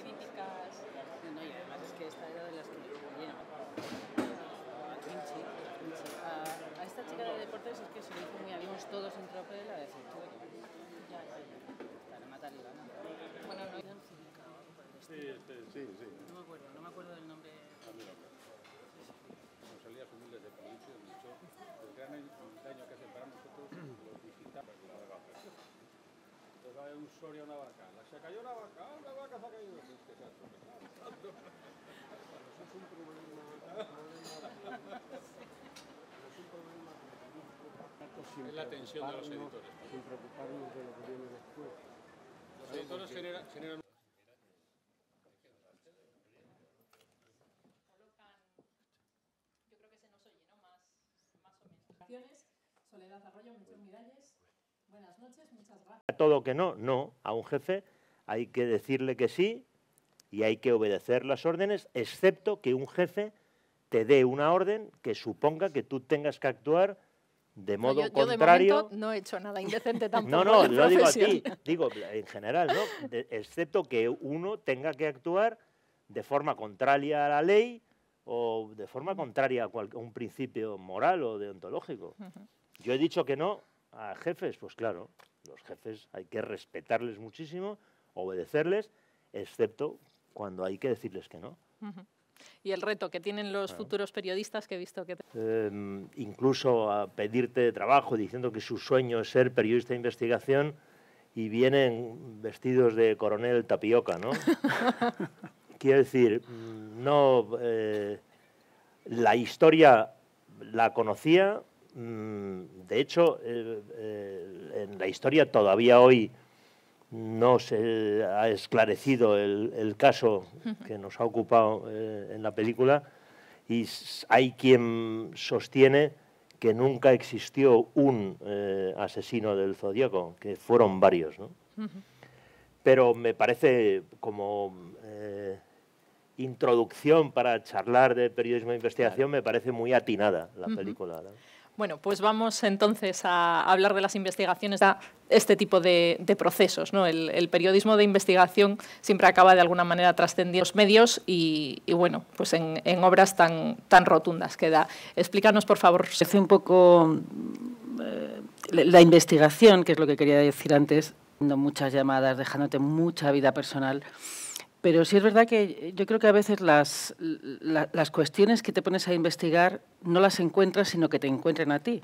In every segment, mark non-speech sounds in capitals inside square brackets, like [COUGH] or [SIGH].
críticas. No, y además es que esta era de las que oye, a a, esta chica de deportes es que se dijo muy habíamos todos en tropel a la de Ya, Para matar y Bueno, no hay Sí, este, sí, sí. No me acuerdo, no me acuerdo del nombre. Responsabilidades humildes de provincia, dicho, pues el gran daño que hace para nosotros los digitales. Entonces hay un Soria una vaca. Se cayó una vaca, ah, vaca se ha caído. Es que se es la tensión de los editores. Sin preocuparnos de lo que viene después. Los editores generan... Yo creo que se nos oye, ¿no? Más, o menos. Soledad Arroyo, Melchor Miralles, Buenas noches, muchas gracias. A todo que no, no. A un jefe hay que decirle que sí y hay que obedecer las órdenes, excepto que un jefe te dé una orden que suponga que tú tengas que actuar de modo yo, contrario. no he hecho nada indecente [LAUGHS] tampoco. no, no, lo digo a ti, digo en general, ¿no? excepto que uno tenga que actuar de forma contraria a la ley o de forma contraria a, un principio moral o deontológico. Yo he dicho que no a jefes, pues claro, los jefes hay que respetarles muchísimo, obedecerles, excepto cuando hay que decirles que no. Y el reto que tienen los futuros periodistas que he visto que... Em, incluso a pedirte trabajo diciendo que su sueño es ser periodista de investigación y vienen vestidos de coronel tapioca, ¿no? [LAUGHS] Quiero decir, no... Eh, la historia la conocía, Mm, de hecho, eh, eh, en la historia todavía hoy no se ha esclarecido el, caso que nos ha ocupado eh, en la película y hay quien sostiene que nunca existió un asesino del zodiaco, que fueron varios. Pero me parece como introducción para charlar de periodismo de investigación, me parece muy atinada la película. Bueno, pues vamos entonces a hablar de las investigaciones, a este tipo de, procesos. ¿no? El, periodismo de investigación siempre acaba de alguna manera trascendiendo los medios y, bueno, pues en, obras tan, rotundas que da. Explícanos, por favor. Hace un poco eh, la investigación, que es lo que quería decir antes, dando muchas llamadas, dejándote mucha vida personal. Pero sí es verdad que eh, yo creo que a veces las, las cuestiones que te pones a investigar no las encuentras, sino que te encuentran a ti.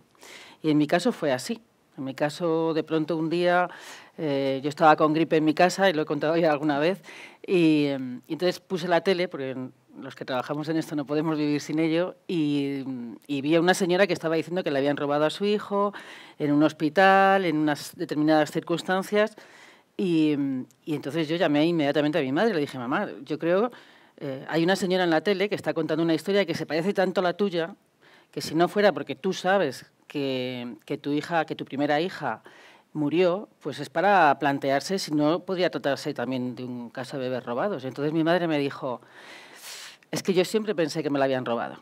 Y en mi caso fue así. En mi caso, de pronto un día, eh, yo estaba con gripe en mi casa, y lo he contado ya alguna vez, em, y, entonces puse la tele, porque los que trabajamos en esto no podemos vivir sin ello, y, y, vi a una señora que estaba diciendo que le habían robado a su hijo en un hospital, en unas determinadas circunstancias, y, entonces yo llamé inmediatamente a mi madre y le dije, mamá, yo creo, eh, hay una señora en la tele que está contando una historia que se parece tanto a la tuya, que si no fuera porque tú sabes que, tu hija, que tu primera hija murió, pues es para plantearse si no podría tratarse también de un caso de bebés robados. Y entonces mi madre me dijo, es que yo siempre pensé que me la habían robado.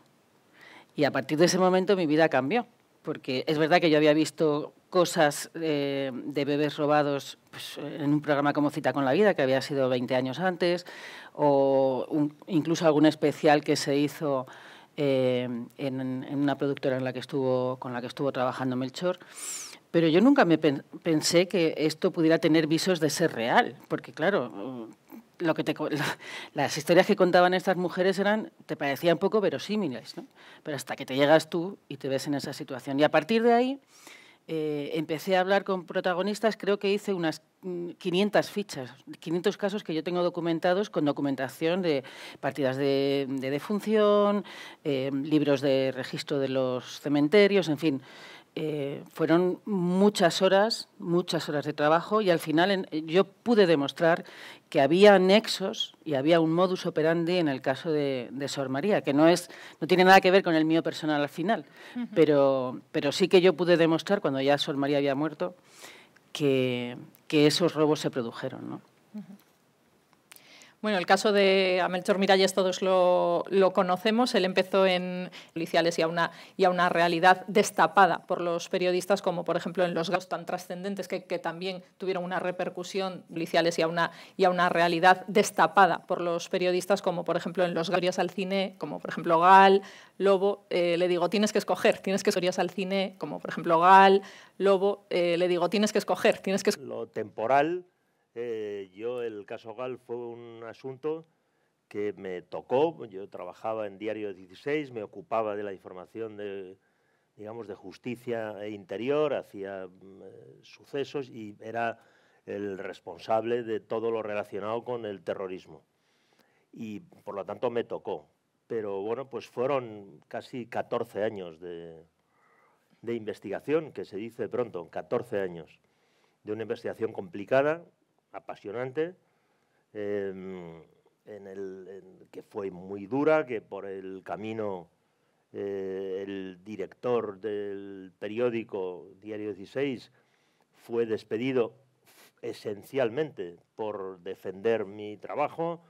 Y a partir de ese momento mi vida cambió porque es verdad que yo había visto cosas eh, de bebés robados pues, en un programa como Cita con la Vida, que había sido 20 años antes, o incluso algún especial que se hizo eh, en, una productora en la que estuvo, con la que estuvo trabajando Melchor. Pero yo nunca me pensé que esto pudiera tener visos de ser real, porque claro, lo que te, [LAUGHS] las historias que contaban estas mujeres eran, te parecían poco verosímiles, ¿no? pero hasta que te llegas tú y te ves en esa situación. Y a partir de ahí eh, empecé a hablar con protagonistas, creo que hice unas 500 mm, fichas, 500 casos que yo tengo documentados con documentación de partidas de, defunción, eh, libros de registro de los cementerios, en fin. Eh, fueron muchas horas, muchas horas de trabajo y al final yo pude demostrar que había nexos y había un modus operandi en el caso de, Sor María, que no, es, no tiene nada que ver con el mío personal al final, pero, pero sí que yo pude demostrar cuando ya Sor María había muerto que, esos robos se produjeron. ¿no? Bueno, el caso de Amelchor Miralles todos lo, conocemos. Él empezó en policiales y a, una, y a una realidad destapada por los periodistas, como por ejemplo en los gastos tan trascendentes que, también tuvieron una repercusión policiales y a, una, y a una realidad destapada por los periodistas, como por ejemplo en los gastos al cine, como por ejemplo Gal, Lobo. Eh, le digo, tienes que escoger, tienes que escoger al cine, como por ejemplo Gal, Lobo. Eh, le digo, tienes que escoger, tienes que... Lo temporal eh, yo, el caso Gal fue un asunto que me tocó. Yo trabajaba en Diario 16, me ocupaba de la información de, digamos, de justicia e interior, hacía mm, eh, sucesos y era el responsable de todo lo relacionado con el terrorismo. Y por lo tanto me tocó. Pero bueno, pues fueron casi 14 años de, de investigación, que se dice pronto, 14 años, de una investigación complicada, apasionante, em, que fue muy dura, que por el camino eh, el director del periódico Diario 16 fue despedido esencialmente por defender mi trabajo.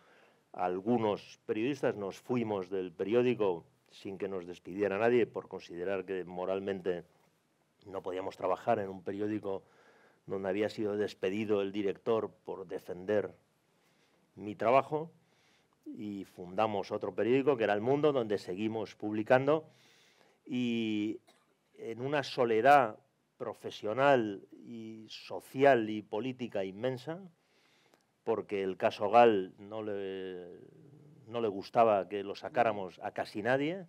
Algunos periodistas nos fuimos del periódico sin que nos despidiera nadie por considerar que moralmente no podíamos trabajar en un periódico donde había sido despedido el director por defender mi trabajo y fundamos otro periódico que era El Mundo, donde seguimos publicando y en una soledad profesional y social y política inmensa, porque el caso Gal no le, no le gustaba que lo sacáramos a casi nadie,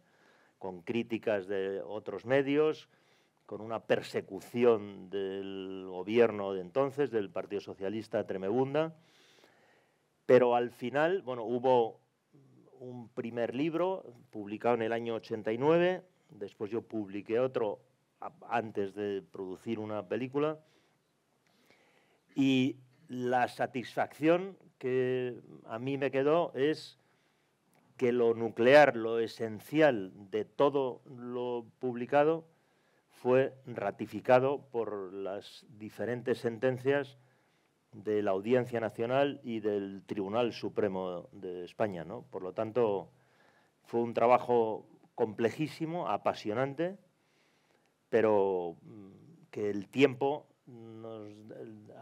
con críticas de otros medios, con una persecución del gobierno de entonces, del Partido Socialista tremebunda. Pero al final, bueno, hubo un primer libro publicado en el año 89, después yo publiqué otro antes de producir una película, y la satisfacción que a mí me quedó es que lo nuclear, lo esencial de todo lo publicado, fue ratificado por las diferentes sentencias de la Audiencia Nacional y del Tribunal Supremo de España. Por lo tanto, fue un trabajo complejísimo, apasionante, pero mm, que el tiempo nos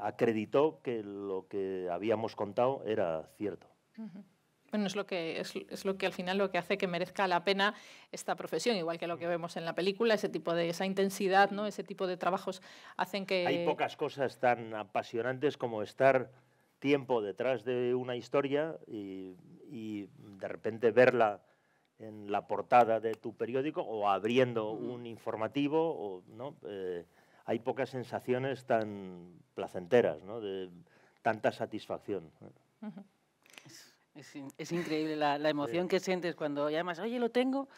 acreditó que lo que habíamos contado era cierto. Bueno, es lo que es, lo que al final lo que hace que merezca la pena esta profesión, igual que lo que vemos en la película, ese tipo de esa intensidad, ¿no? Ese tipo de trabajos hacen que Hay pocas cosas tan apasionantes como estar tiempo detrás de una historia y, de repente verla en la portada de tu periódico o abriendo un informativo o no eh, hay pocas sensaciones tan placenteras, ¿no? De tanta satisfacción. Uh es, es increíble la, la emoción que sientes cuando además, oye, lo tengo,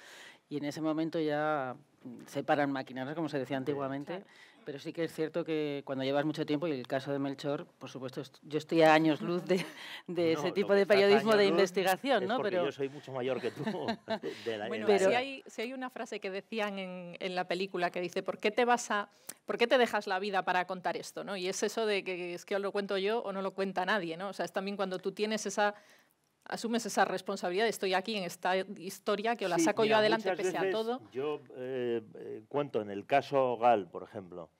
y en ese momento ya mm, se paran maquinarias, como se decía antiguamente. Pero sí que es cierto que cuando llevas mucho tiempo, y el caso de Melchor, por supuesto, yo estoy a años luz de, de ese tipo de periodismo de investigación, es ¿no? pero yo soy mucho mayor que tú. [LAUGHS] [LAUGHS] De la bueno, pero... si, hay, si, hay, una frase que decían en, en, la película que dice, ¿por qué te vas a, por qué te dejas la vida para contar esto, no? Y es eso de que es que lo cuento yo o no lo cuenta nadie, ¿no? O sea, es también cuando tú tienes esa asumes esa responsabilidad, estoy aquí en esta historia que la saco yo adelante pese a todo. Yo eh, eh, cuento, en el caso Gal, por ejemplo,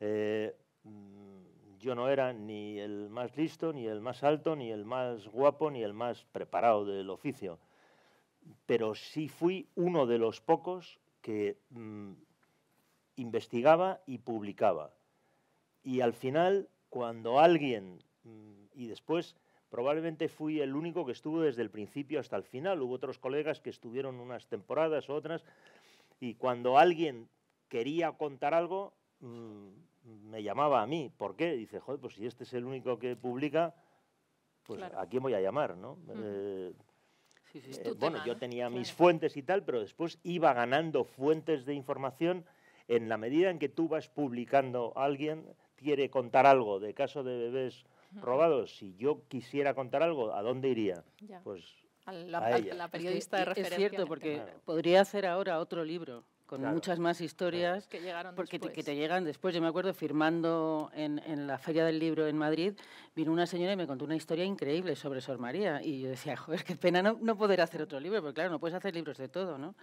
eh, mm, yo no era ni el más listo, ni el más alto, ni el más guapo, ni el más preparado del oficio, pero sí fui uno de los pocos que mm, investigaba y publicaba. Y al final, cuando alguien, mm, y después Probablemente fui el único que estuvo desde el principio hasta el final. Hubo otros colegas que estuvieron unas temporadas, otras, y cuando alguien quería contar algo, mm, me llamaba a mí. ¿Por qué? Dice, joder, pues si este es el único que publica, pues ¿a quién voy a llamar? Eh, eh, bueno, yo tenía mis fuentes y tal, pero después iba ganando fuentes de información en la medida en que tú vas publicando, alguien quiere contar algo de caso de bebés [LAUGHS] robado. Si yo quisiera contar algo, ¿a dónde iría? Pues a la periodista de referencia. Es cierto, porque podría hacer ahora otro libro con muchas más historias que, llegaron te, llegan después. Yo me acuerdo firmando en, la Feria del Libro en Madrid, vino una señora y me contó una historia increíble sobre Sor María. Y yo decía, [LAUGHS] joder, qué pena no, poder hacer otro libro, porque claro, no puedes hacer libros de todo, ¿no?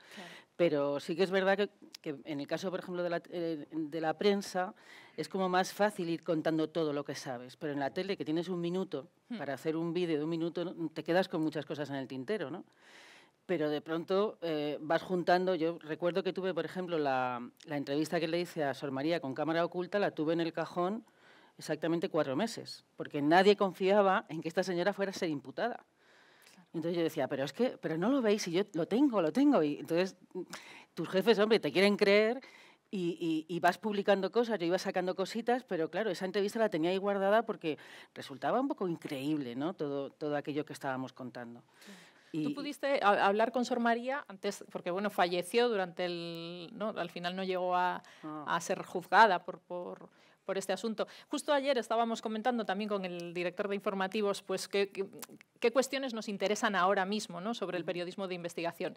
Pero sí que es verdad que, en el caso, por ejemplo, de la, eh, de la prensa, es como más fácil ir contando todo lo que sabes. Pero en la tele, que tienes un minuto hmm. para hacer un vídeo de un minuto, te quedas con muchas cosas en el tintero, ¿no? pero de pronto eh, vas juntando. Yo recuerdo que tuve, por ejemplo, la, entrevista que le hice a Sor María con cámara oculta, la tuve en el cajón exactamente cuatro meses, porque nadie confiaba en que esta señora fuera a ser imputada. Entonces yo decía, pero es que, pero no lo veis, y yo lo tengo, lo tengo. Y entonces tus jefes, hombre, te quieren creer y, vas publicando cosas, yo iba sacando cositas, pero claro, esa entrevista la tenía ahí guardada porque resultaba un poco increíble, ¿no? Todo, todo aquello que estábamos contando. Tú pudiste hablar con Sor María antes, porque bueno, falleció durante el, ¿no? al final no llegó a, ah. a ser juzgada por, por por este asunto. Justo ayer estábamos comentando también con el director de informativos pues qué, cuestiones nos interesan ahora mismo ¿no? sobre el periodismo de investigación.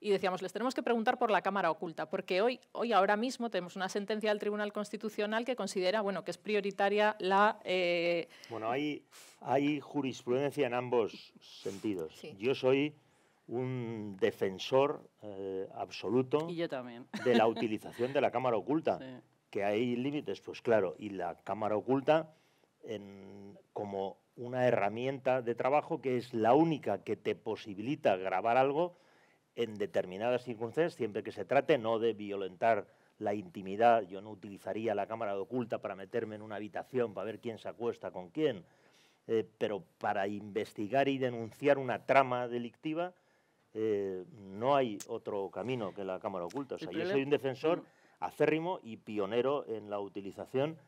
Y decíamos, les tenemos que preguntar por la Cámara Oculta, porque hoy, hoy ahora mismo tenemos una sentencia del Tribunal Constitucional que considera bueno, que es prioritaria la... Eh, bueno, hay, jurisprudencia en ambos sentidos. Yo soy un defensor eh, absoluto de la utilización de la cámara oculta. [LAUGHS] que hay límites, pues claro, y la cámara oculta como una herramienta de trabajo que es la única que te posibilita grabar algo en determinadas circunstancias, siempre que se trate no de violentar la intimidad, yo no utilizaría la cámara oculta para meterme en una habitación para ver quién se acuesta con quién, eh, pero para investigar y denunciar una trama delictiva eh, no hay otro camino que la cámara oculta. O sea, yo soy un defensor acérrimo y pionero en la utilización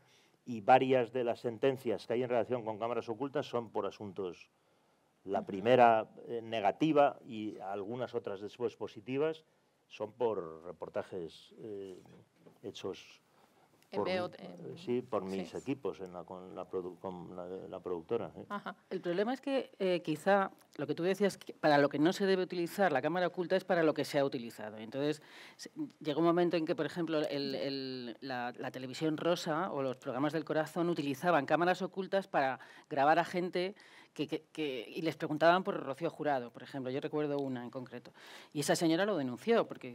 y varias de las sentencias que hay en relación con cámaras ocultas son por asuntos, la primera eh, negativa y algunas otras después positivas, son por reportajes eh, hechos sí, por mis equipos con, la, productora. El problema es que eh, quizá lo que tú decías, para lo que no se debe utilizar la cámara oculta es para lo que se ha utilizado. Entonces, llegó un momento en que, por ejemplo, la, televisión rosa o los programas del corazón utilizaban cámaras ocultas para grabar a gente que, y les preguntaban por Rocío Jurado, por ejemplo. Yo recuerdo una en concreto. Y esa señora lo denunció, porque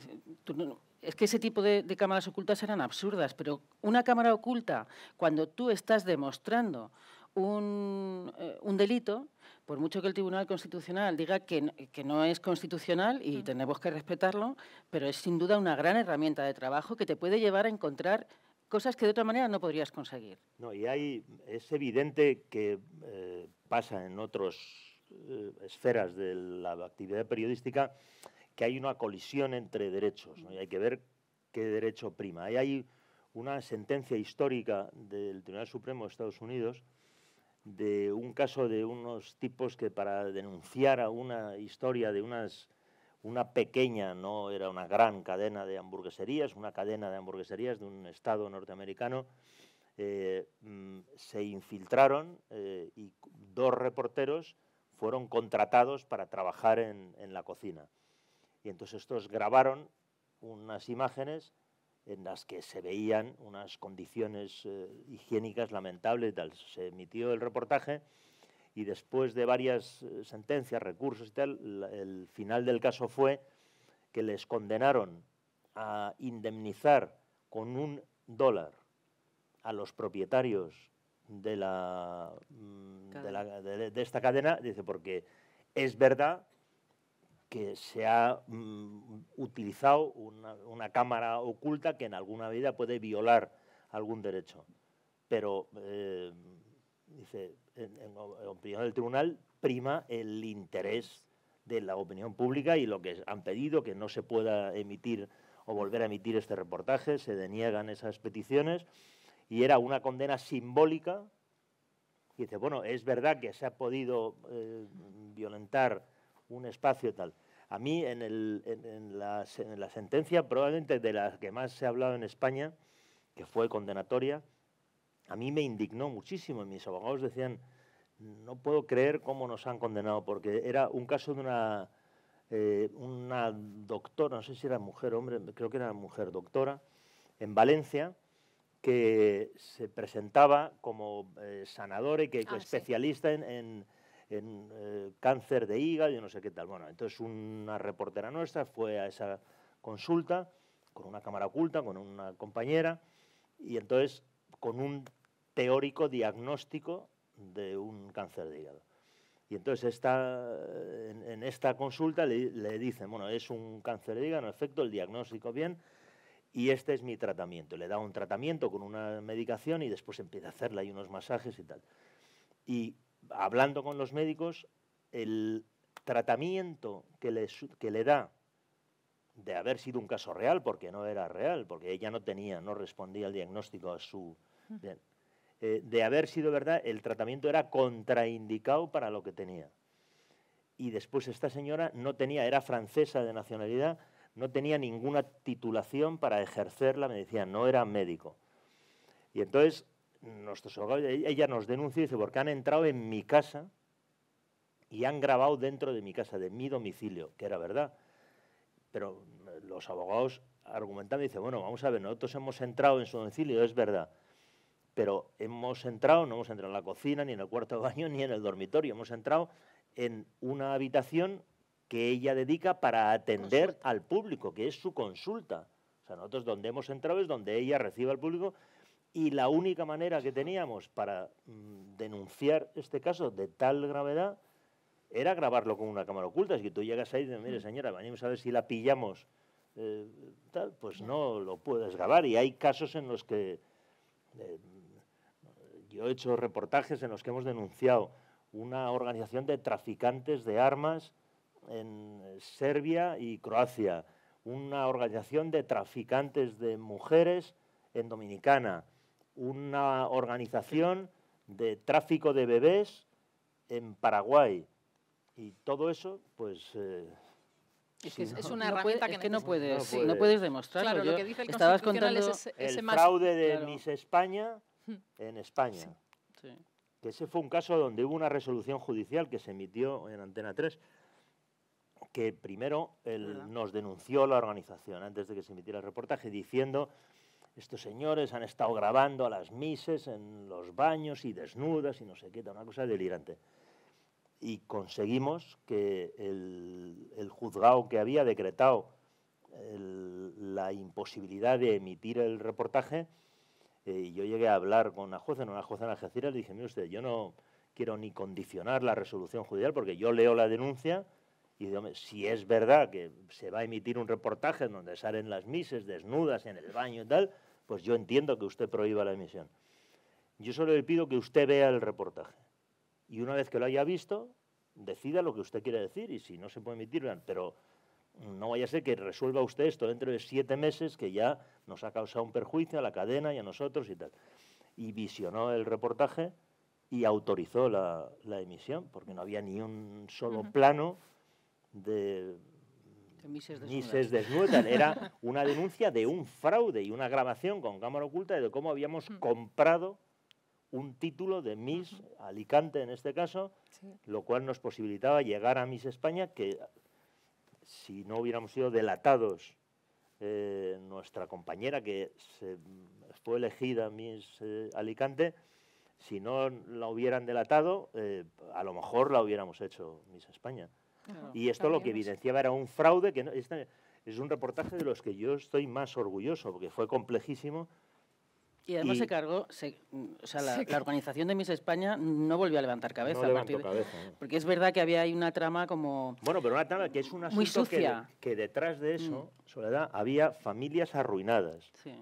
es que ese tipo de, cámaras ocultas eran absurdas, pero una cámara oculta, cuando tú estás demostrando un, eh, delito, por mucho que el Tribunal Constitucional diga que, no es constitucional y mm. tenemos que respetarlo, pero es sin duda una gran herramienta de trabajo que te puede llevar a encontrar cosas que de otra manera no podrías conseguir. No, y hay, es evidente que eh, pasa en otras eh, esferas de la actividad periodística que hay una colisión entre derechos y hay que ver qué derecho prima. hay una sentencia histórica del Tribunal Supremo de Estados Unidos de un caso de unos tipos que para denunciar a una historia de una pequeña, no era una gran cadena de hamburgueserías, una cadena de hamburgueserías de un estado norteamericano, eh, mm, se infiltraron eh, y dos reporteros fueron contratados para trabajar en la cocina. Y entonces estos grabaron unas imágenes en las que se veían unas condiciones eh, higiénicas lamentables, tal. se emitió el reportaje y después de varias eh, sentencias, recursos y tal, el final del caso fue que les condenaron a indemnizar con un dólar a los propietarios de, la, mm, de esta cadena, dice, porque es verdad que se ha mm, utilizado una, cámara oculta que en alguna medida puede violar algún derecho. Pero, eh, dice, en, opinión del tribunal prima el interés de la opinión pública y lo que han pedido, que no se pueda emitir o volver a emitir este reportaje, se deniegan esas peticiones, y era una condena simbólica. Y dice, bueno, es verdad que se ha podido eh, violentar un espacio tal. A mí, en, el, en, la, sentencia, probablemente de la que más se ha hablado en España, que fue condenatoria, a mí me indignó muchísimo. Mis abogados decían, no puedo creer cómo nos han condenado, porque era un caso de una, eh, una doctora, no sé si era mujer o hombre, creo que era mujer doctora, en Valencia, que se presentaba como sanador eh, sanadora y que, ah, especialista en en eh, cáncer de hígado yo no sé qué tal. Bueno, entonces una reportera nuestra fue a esa consulta con una cámara oculta, con una compañera, y entonces con un teórico diagnóstico de un cáncer de hígado. Y entonces esta, eh, en, esta consulta le, dicen, bueno, es un cáncer de hígado, en efecto, el diagnóstico bien, y este es mi tratamiento. Le da un tratamiento con una medicación y después empieza a hacerle ahí unos masajes y tal. Y hablando con los médicos, el tratamiento que le, que le da de haber sido un caso real, porque no era real, porque ella no tenía, no respondía al diagnóstico a su... Eh, de haber sido verdad, el tratamiento era contraindicado para lo que tenía. Y después esta señora no tenía, era francesa de nacionalidad, no tenía ninguna titulación para ejercer la medicina, no era médico. Y entonces nuestros abogados, ella nos denuncia y dice, porque han entrado en mi casa y han grabado dentro de mi casa, de mi domicilio, que era verdad. Pero eh, los abogados argumentan y dicen, bueno, vamos a ver, nosotros hemos entrado en su domicilio, es verdad, pero hemos entrado, no hemos entrado en la cocina, ni en el cuarto de baño, ni en el dormitorio, hemos entrado en una habitación que ella dedica para atender al público, que es su consulta. O sea, nosotros donde hemos entrado es donde ella recibe al público y la única manera que teníamos para mm, denunciar este caso de tal gravedad era grabarlo con una cámara oculta. Es que tú llegas ahí y dices, mire mm. señora, venimos a ver si la pillamos, eh, pues no lo puedes grabar. Y hay casos en los que eh, yo he hecho reportajes en los que hemos denunciado una organización de traficantes de armas en Serbia y Croacia, una organización de traficantes de mujeres en Dominicana, una organización de tráfico de bebés en Paraguay. Y todo eso, pues... Eh, es, una que, no, puedes, demostrar. estabas contando ese, el fraude de Miss España en España. Que ese fue un caso donde hubo una resolución judicial que se emitió en Antena 3, que primero nos denunció la organización antes de que se emitiera el reportaje, diciendo estos señores han estado grabando a las mises en los baños y desnudas y no sé qué, una cosa delirante. Y conseguimos que el, juzgado que había decretado la imposibilidad de emitir el reportaje, eh, yo llegué a hablar con una jueza, en una jueza en Algeciras, le dije, mire usted, yo no quiero ni condicionar la resolución judicial porque yo leo la denuncia y digo, si es verdad que se va a emitir un reportaje en donde salen las mises desnudas en el baño y tal, pues yo entiendo que usted prohíba la emisión. Yo solo le pido que usted vea el reportaje. Y una vez que lo haya visto, decida lo que usted quiere decir. Y si no se puede emitir, pero no vaya a ser que resuelva usted esto dentro de siete meses, que ya nos ha causado un perjuicio a la cadena y a nosotros y tal. Y visionó el reportaje y autorizó la, emisión, porque no había ni un solo plano de Mises desnuda [LAUGHS] Era una denuncia de un fraude y una grabación con cámara oculta de cómo habíamos mm. comprado un título de Miss Alicante en este caso, lo cual nos posibilitaba llegar a Miss España, que si no hubiéramos sido delatados, eh, nuestra compañera que fue elegida Miss eh, Alicante, si no la hubieran delatado, eh, a lo mejor la hubiéramos hecho Miss España y esto lo que evidenciaba era un fraude que este es un reportaje de los que yo estoy más orgulloso, porque fue complejísimo, y además se cargó, o sea, la, organización de Miss España no volvió a levantar cabeza. No a cabeza Porque es verdad que había ahí una trama como... Bueno, pero una trama que es una muy Que, detrás de eso, mm. Soledad, había familias arruinadas. Sí.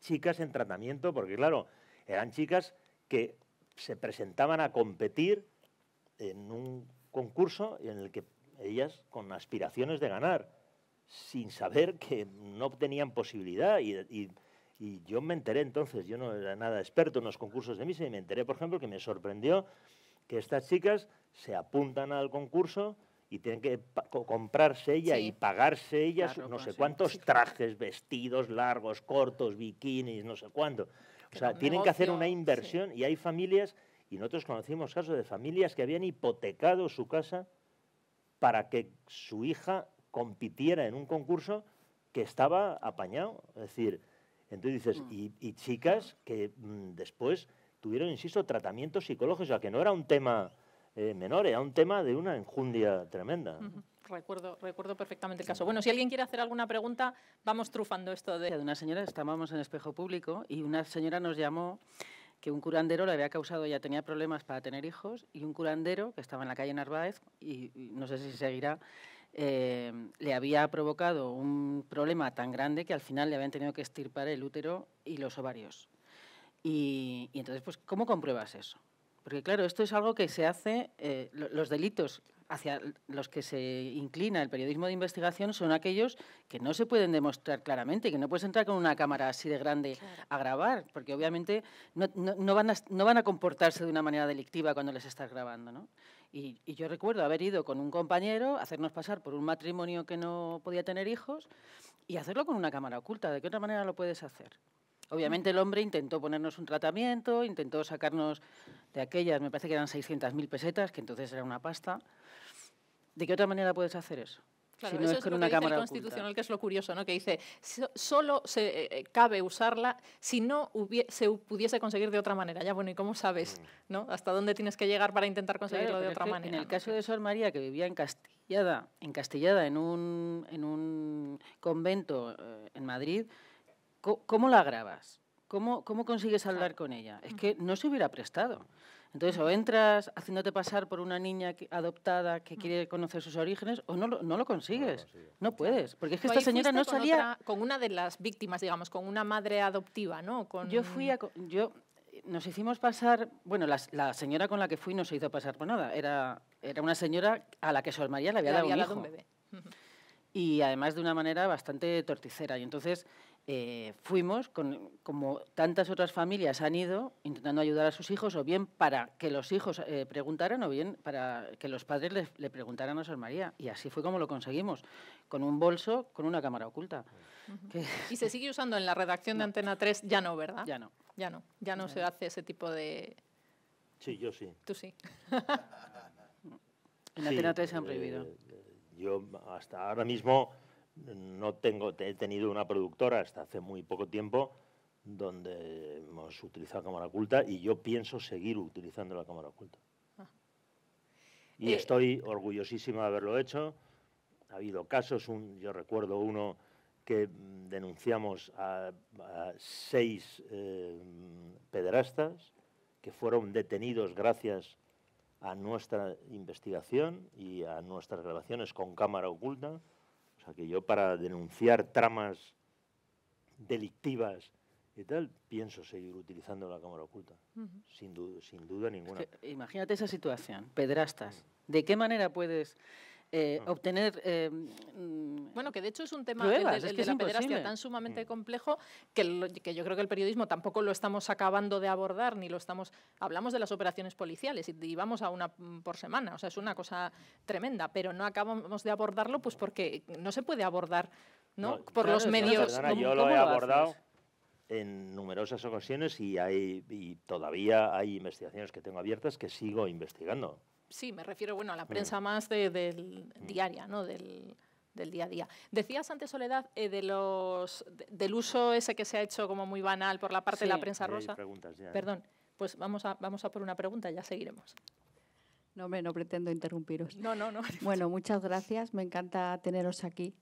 Chicas en tratamiento, porque claro, eran chicas que se presentaban a competir en un concurso en el que ellas con aspiraciones de ganar, sin saber que no tenían posibilidad. Y, yo me enteré entonces, yo no era nada experto en los concursos de misa, y me enteré, por ejemplo, que me sorprendió que estas chicas se apuntan al concurso y tienen que comprarse ella y pagarse ellas no sé cuántos trajes, vestidos largos, cortos, bikinis, no sé cuánto. O sea, tienen que hacer una inversión y hay familias, y nosotros conocimos casos de familias que habían hipotecado su casa para que su hija compitiera en un concurso que estaba apañado. Es decir, entonces dices, mm. y, chicas que mm, después tuvieron, insisto, tratamientos psicológicos, o sea, que no era un tema eh, menor, era un tema de una enjundia tremenda. Recuerdo, recuerdo perfectamente el caso. Bueno, si alguien quiere hacer alguna pregunta, vamos trufando esto De una señora, estábamos en espejo público y una señora nos llamó que un curandero le había causado, ya tenía problemas para tener hijos, y un curandero que estaba en la calle Narváez, y, no sé si seguirá, eh, le había provocado un problema tan grande que al final le habían tenido que extirpar el útero y los ovarios. Y, entonces, pues, ¿cómo compruebas eso? Porque claro, esto es algo que se hace, eh, los delitos hacia los que se inclina el periodismo de investigación son aquellos que no se pueden demostrar claramente, que no puedes entrar con una cámara así de grande a grabar, porque obviamente no, van a, comportarse de una manera delictiva cuando les estás grabando. Y, y, yo recuerdo haber ido con un compañero, a hacernos pasar por un matrimonio que no podía tener hijos y hacerlo con una cámara oculta. ¿De qué otra manera lo puedes hacer? Obviamente el hombre intentó ponernos un tratamiento, intentó sacarnos de aquellas, me parece que eran 600.000 pesetas, que entonces era una pasta, ¿De qué otra manera puedes hacer eso? Claro, eso es, lo una que dice constitucional, que es lo curioso, ¿no? Que dice, solo se eh, eh, cabe usarla si no se pudiese conseguir de otra manera. Ya, bueno, ¿y cómo sabes, mm. no? Hasta dónde tienes que llegar para intentar conseguirlo de otra manera. En el caso de Sol María, que vivía en Castillada, en en un, en un convento eh, en Madrid, ¿cómo, la grabas? ¿Cómo, cómo consigues hablar con ella? Es que no se hubiera prestado. Entonces, o entras haciéndote pasar por una niña adoptada que mm. quiere conocer sus orígenes, o no lo, no lo consigues. No, puedes. Porque es que esta señora no salía. con una de las víctimas, digamos, con una madre adoptiva, ¿no? Yo fui a. Yo, nos hicimos pasar, bueno, la, señora con la que fui no se hizo pasar por nada, era, era una señora a la que Sol María le había, dado, un hijo y además de una manera bastante torticera. Y entonces eh, fuimos, con, como tantas otras familias han ido, intentando ayudar a sus hijos, o bien para que los hijos eh, preguntaran, o bien para que los padres le, preguntaran a Sor María. Y así fue como lo conseguimos, con un bolso, con una cámara oculta. [LAUGHS] Y se sigue usando en la redacción de Antena 3, ya no, ¿verdad? Ya no. Ya no, ya no, se hace ese tipo de... Sí, yo sí. Tú sí. [LAUGHS] en Antena 3 se han prohibido. Eh, yo hasta ahora mismo no tengo, he tenido una productora hasta hace muy poco tiempo donde hemos utilizado cámara oculta y yo pienso seguir utilizando la cámara oculta. Ah. Y eh. estoy orgullosísima de haberlo hecho. Ha habido casos, yo recuerdo uno que denunciamos a, seis eh, pederastas que fueron detenidos gracias a nuestra investigación y a nuestras relaciones con cámara oculta. O sea que yo para denunciar tramas delictivas y tal, pienso seguir utilizando la cámara oculta, sin, duda, sin duda ninguna. imagínate esa situación, pedrastas. ¿De qué manera puedes eh, ah. obtener... Eh, mm, bueno, que de hecho es un tema, de, tan sumamente mm. complejo que, yo creo que el periodismo tampoco lo estamos acabando de abordar, ni lo estamos... Hablamos de las operaciones policiales y, vamos a una mm, por semana, o sea, es una cosa tremenda, pero no acabamos de abordarlo pues porque no se puede abordar por los medios. yo lo he abordado... en numerosas ocasiones y, hay, y todavía hay investigaciones que tengo abiertas que sigo investigando sí, me refiero bueno, a la prensa más del mm. diaria, ¿no? Del, día a día. Decías antes, Soledad, eh, de los, del uso ese que se ha hecho como muy banal por la parte de la prensa rosa. Ya, ¿eh? Perdón, pues vamos a, vamos a por una pregunta, y ya seguiremos. No, no pretendo interrumpiros. No, no, no. [LAUGHS] Bueno, muchas gracias, me encanta teneros aquí.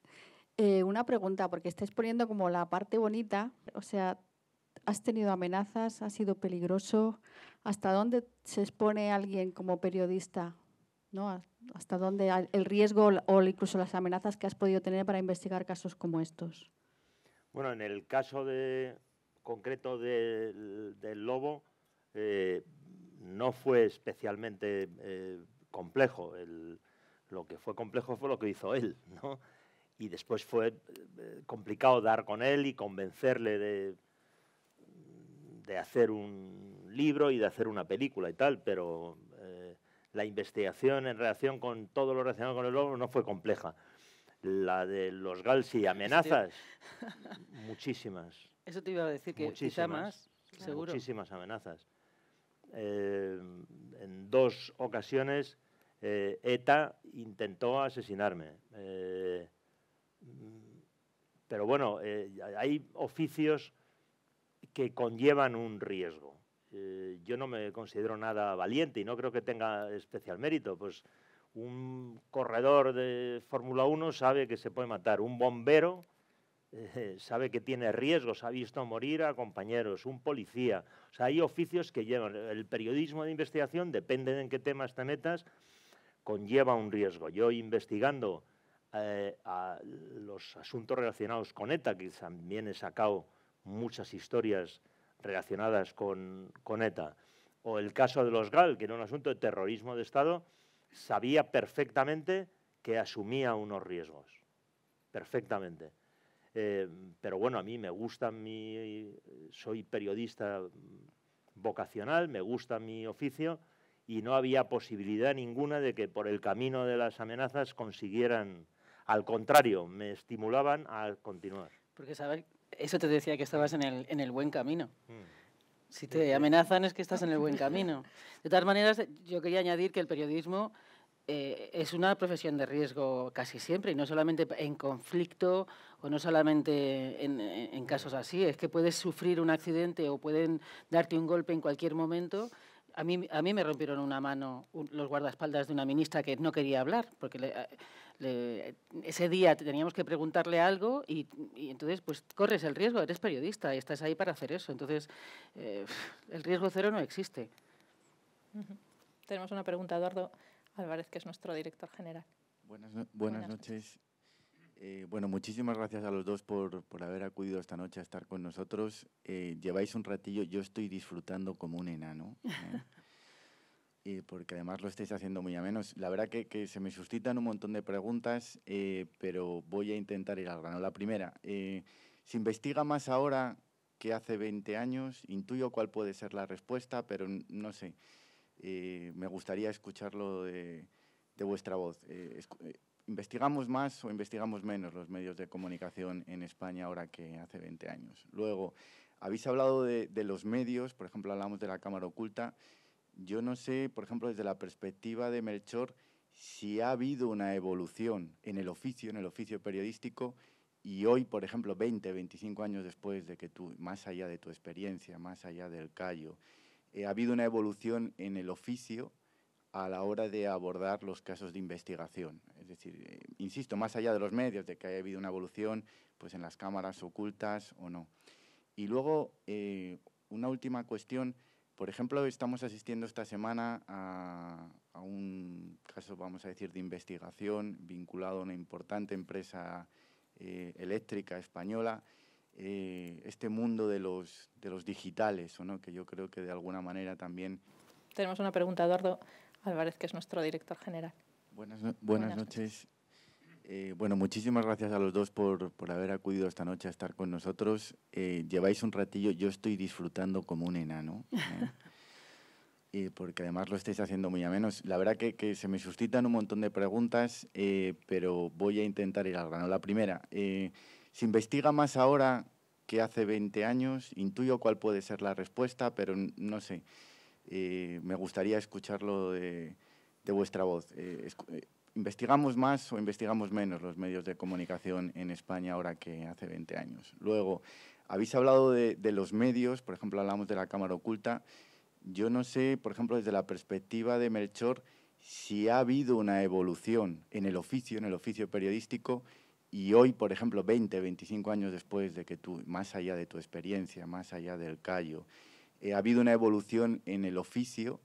Eh, una pregunta, porque estáis poniendo como la parte bonita, o sea, has tenido amenazas, ha sido peligroso, hasta dónde se expone alguien como periodista, ¿no? Hasta dónde el riesgo o incluso las amenazas que has podido tener para investigar casos como estos. Bueno, en el caso de, concreto del, lobo, eh, no fue especialmente eh, complejo. lo que fue complejo fue lo que hizo él, ¿no? Y después fue eh, complicado dar con él y convencerle de, de hacer un libro y de hacer una película y tal, pero eh, la investigación en relación con todo lo relacionado con el lobo no fue compleja. La de los Galsi, amenazas, [LAUGHS] muchísimas. Eso te iba a decir que muchísimas, quizá más, seguro. Muchísimas amenazas. Eh, en dos ocasiones eh, ETA intentó asesinarme. Mm, pero bueno, hay oficios que conllevan un riesgo. Eh, yo no me considero nada valiente y no creo que tenga especial mérito. Pues un corredor de Fórmula 1 sabe que se puede matar, un bombero eh, sabe que tiene riesgos, ha visto morir a compañeros, un policía. O sea, hay oficios que llevan. El periodismo de investigación, depende de en qué temas te metas, conlleva un riesgo. Yo investigando eh, los asuntos relacionados con ETA, que también he sacado muchas historias relacionadas con, ETA, o el caso de los GAL, que era un asunto de terrorismo de Estado, sabía perfectamente que asumía unos riesgos, perfectamente. Eh, pero bueno, a mí me gusta mi... soy periodista vocacional, me gusta mi oficio y no había posibilidad ninguna de que por el camino de las amenazas consiguieran, al contrario, me estimulaban a continuar. Porque saber eso te decía que estabas en el, buen camino. Mm. Si te amenazan es que estás en el buen [LAUGHS] camino. De todas maneras, yo quería añadir que el periodismo eh, es una profesión de riesgo casi siempre, y no solamente en conflicto o no solamente en casos así, es que puedes sufrir un accidente o pueden darte un golpe en cualquier momento a mí, me rompieron una mano los guardaespaldas de una ministra que no quería hablar, porque eh, ese día teníamos que preguntarle algo y, entonces pues corres el riesgo, eres periodista y estás ahí para hacer eso. Entonces, eh, el riesgo cero no existe. Tenemos una pregunta, Eduardo Álvarez, que es nuestro director general. Buenas, noches. Eh, bueno, muchísimas gracias a los dos por, por, haber acudido esta noche a estar con nosotros. Eh, lleváis un ratillo, yo estoy disfrutando como un enano, ¿eh? [LAUGHS] porque además lo estáis haciendo muy a menos. La verdad que, que, se me suscitan un montón de preguntas, pero voy a intentar ir al grano. La primera, ¿se investiga más ahora que hace 20 años? Intuyo cuál puede ser la respuesta, pero no sé. me gustaría escucharlo de, de vuestra voz investigamos más o investigamos menos los medios de comunicación en España ahora que hace 20 años. Luego, habéis hablado de, los medios, por ejemplo, hablamos de la cámara oculta. Yo no sé, por ejemplo, desde la perspectiva de Melchor, si ha habido una evolución en el oficio, en el oficio periodístico, y hoy, por ejemplo, 20, 25 años después de que tú, más allá de tu experiencia, más allá del callo, eh, ha habido una evolución en el oficio a la hora de abordar los casos de investigación. Es decir, eh, insisto, más allá de los medios, de que haya habido una evolución pues en las cámaras ocultas o no. Y luego, eh, una última cuestión. Por ejemplo, estamos asistiendo esta semana a, un caso, vamos a decir, de investigación vinculado a una importante empresa eh, eléctrica española. este mundo de los, de los digitales, ¿o no? que yo creo que de alguna manera también... Tenemos una pregunta, Eduardo. Álvarez, que es nuestro director general. Buenas, noches. Eh, bueno, muchísimas gracias a los dos por, haber acudido esta noche a estar con nosotros. Eh, lleváis un ratillo, yo estoy disfrutando como un enano, ¿eh? [LAUGHS] porque además lo estáis haciendo muy a menos. La verdad que, que, se me suscitan un montón de preguntas, pero voy a intentar ir al grano. La primera, ¿se investiga más ahora que hace 20 años? Intuyo cuál puede ser la respuesta, pero no sé. Eh, me gustaría escucharlo de, vuestra voz. Eh, eh, ¿Investigamos más o investigamos menos los medios de comunicación en España ahora que hace 20 años? Luego, habéis hablado de, de los medios, por ejemplo, hablamos de la Cámara Oculta. Yo no sé, por ejemplo, desde la perspectiva de Melchor, si ha habido una evolución en el oficio, en el oficio periodístico, y hoy, por ejemplo, 20, 25 años después de que tú, más allá de tu experiencia, más allá del callo, eh, ha habido una evolución en el oficio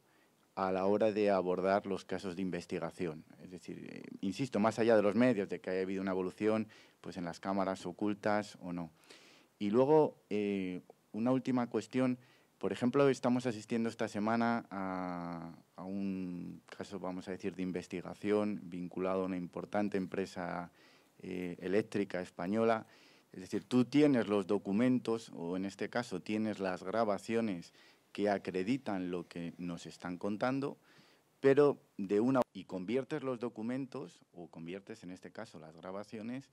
a la hora de abordar los casos de investigación. Es decir, eh, insisto, más allá de los medios, de que haya habido una evolución pues en las cámaras ocultas o no. Y luego, eh, una última cuestión. Por ejemplo, estamos asistiendo esta semana a, un caso, vamos a decir, de investigación vinculado a una importante empresa eléctrica española es decir, tú tienes los documentos o en este caso tienes las grabaciones que acreditan lo que nos están contando, pero de una y conviertes los documentos o conviertes en este caso las grabaciones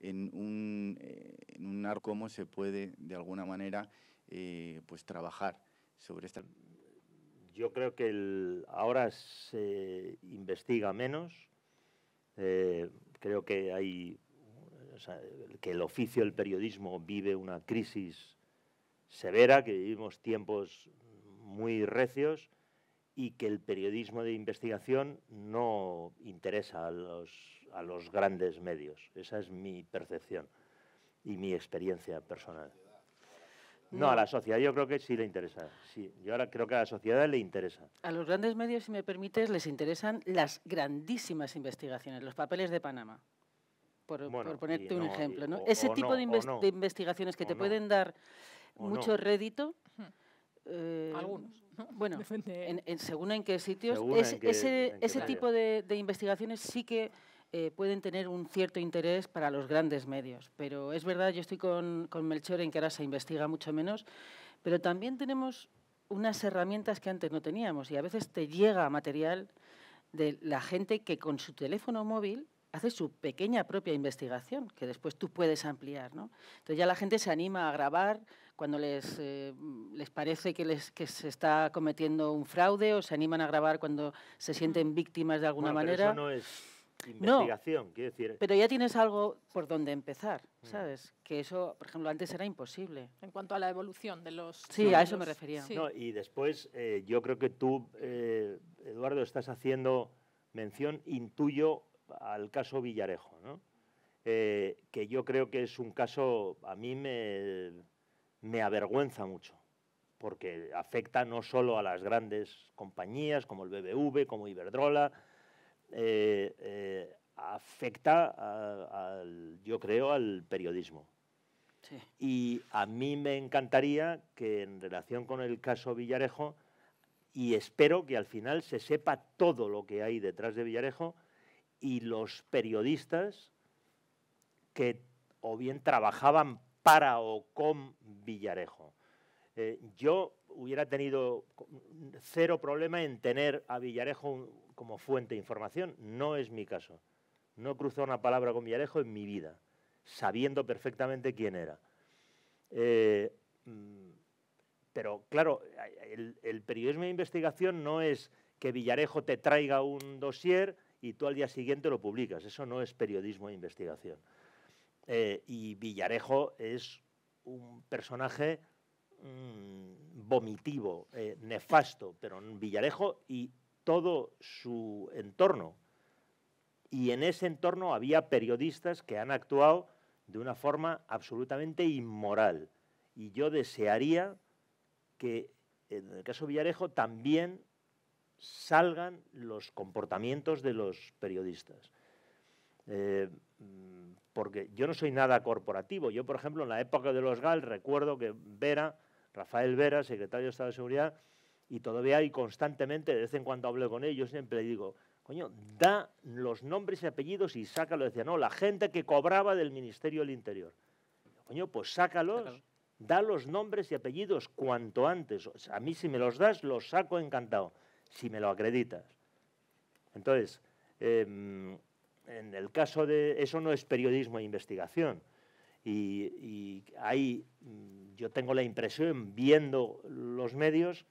en un, eh, en un arco cómo se puede de alguna manera eh, pues trabajar sobre esta. Yo creo que ahora se investiga menos. Eh, creo que hay que el oficio del periodismo vive una crisis severa, que vivimos tiempos muy recios y que el periodismo de investigación no interesa a los, a los grandes medios. Esa es mi percepción y mi experiencia personal. No, a la sociedad yo creo que sí le interesa. Sí, yo ahora creo que a la sociedad le interesa. A los grandes medios, si me permites, les interesan las grandísimas investigaciones, los papeles de Panamá por, ponerte un ejemplo. ¿no? Ese tipo de, investigaciones que te pueden dar mucho rédito. Eh, Algunos. [LAUGHS] Bueno, en, según en qué sitios, es, ese, ese tipo de, investigaciones sí que eh, pueden tener un cierto interés para los grandes medios. Pero es verdad, yo estoy con, con, Melchor en que ahora se investiga mucho menos, pero también tenemos unas herramientas que antes no teníamos y a veces te llega material de la gente que con su teléfono móvil hace su pequeña propia investigación, que después tú puedes ampliar. Entonces ya la gente se anima a grabar cuando eh, les, parece que, les, que se está cometiendo un fraude o se animan a grabar cuando se sienten víctimas de alguna manera. eso no es investigación, quiero decir. Eh. Pero ya tienes algo por donde empezar, mm. ¿sabes? Que eso, por ejemplo, antes era imposible. En cuanto a la evolución de los. Sí, a eso me refería. y después, eh, yo creo que tú, Eduardo, estás haciendo mención, intuyo, al caso Villarejo, eh, que yo creo que es un caso, a mí me, avergüenza mucho, porque afecta no solo a las grandes compañías como el BBV, como Iberdrola, eh, eh, afecta, yo creo, al periodismo. Y a mí me encantaría que en relación con el caso Villarejo, y espero que al final se sepa todo lo que hay detrás de Villarejo, y los periodistas que o bien trabajaban para o con Villarejo. Eh, yo hubiera tenido cero problema en tener a Villarejo como fuente de información. No es mi caso. No he cruzado una palabra con Villarejo en mi vida, sabiendo perfectamente quién era. Eh, mm, pero claro, el, el, periodismo de investigación no es que Villarejo te traiga un dossier y tú al día siguiente lo publicas. Eso no es periodismo e investigación. Eh, y Villarejo es un personaje mm, vomitivo, eh, nefasto, pero en Villarejo y todo su entorno. Y en ese entorno había periodistas que han actuado de una forma absolutamente inmoral. Y yo desearía que en el caso de Villarejo también salgan los comportamientos de los periodistas. Eh, mm, porque yo no soy nada corporativo. Yo, por ejemplo, en la época de los GAL recuerdo que Vera, Rafael Vera, secretario de Estado de Seguridad, y todavía hay constantemente, de vez en cuando hablé con él, yo siempre le digo, coño, da los nombres y apellidos y sácalo. Decía, no, la gente que cobraba del Ministerio del Interior. Coño, pues sácalos, da los nombres y apellidos cuanto antes. a mí si me los das, los saco encantado si me lo acreditas. Entonces, em, en el caso de eso no es periodismo e investigación. Y, ahí mm, yo tengo la impresión, viendo los medios,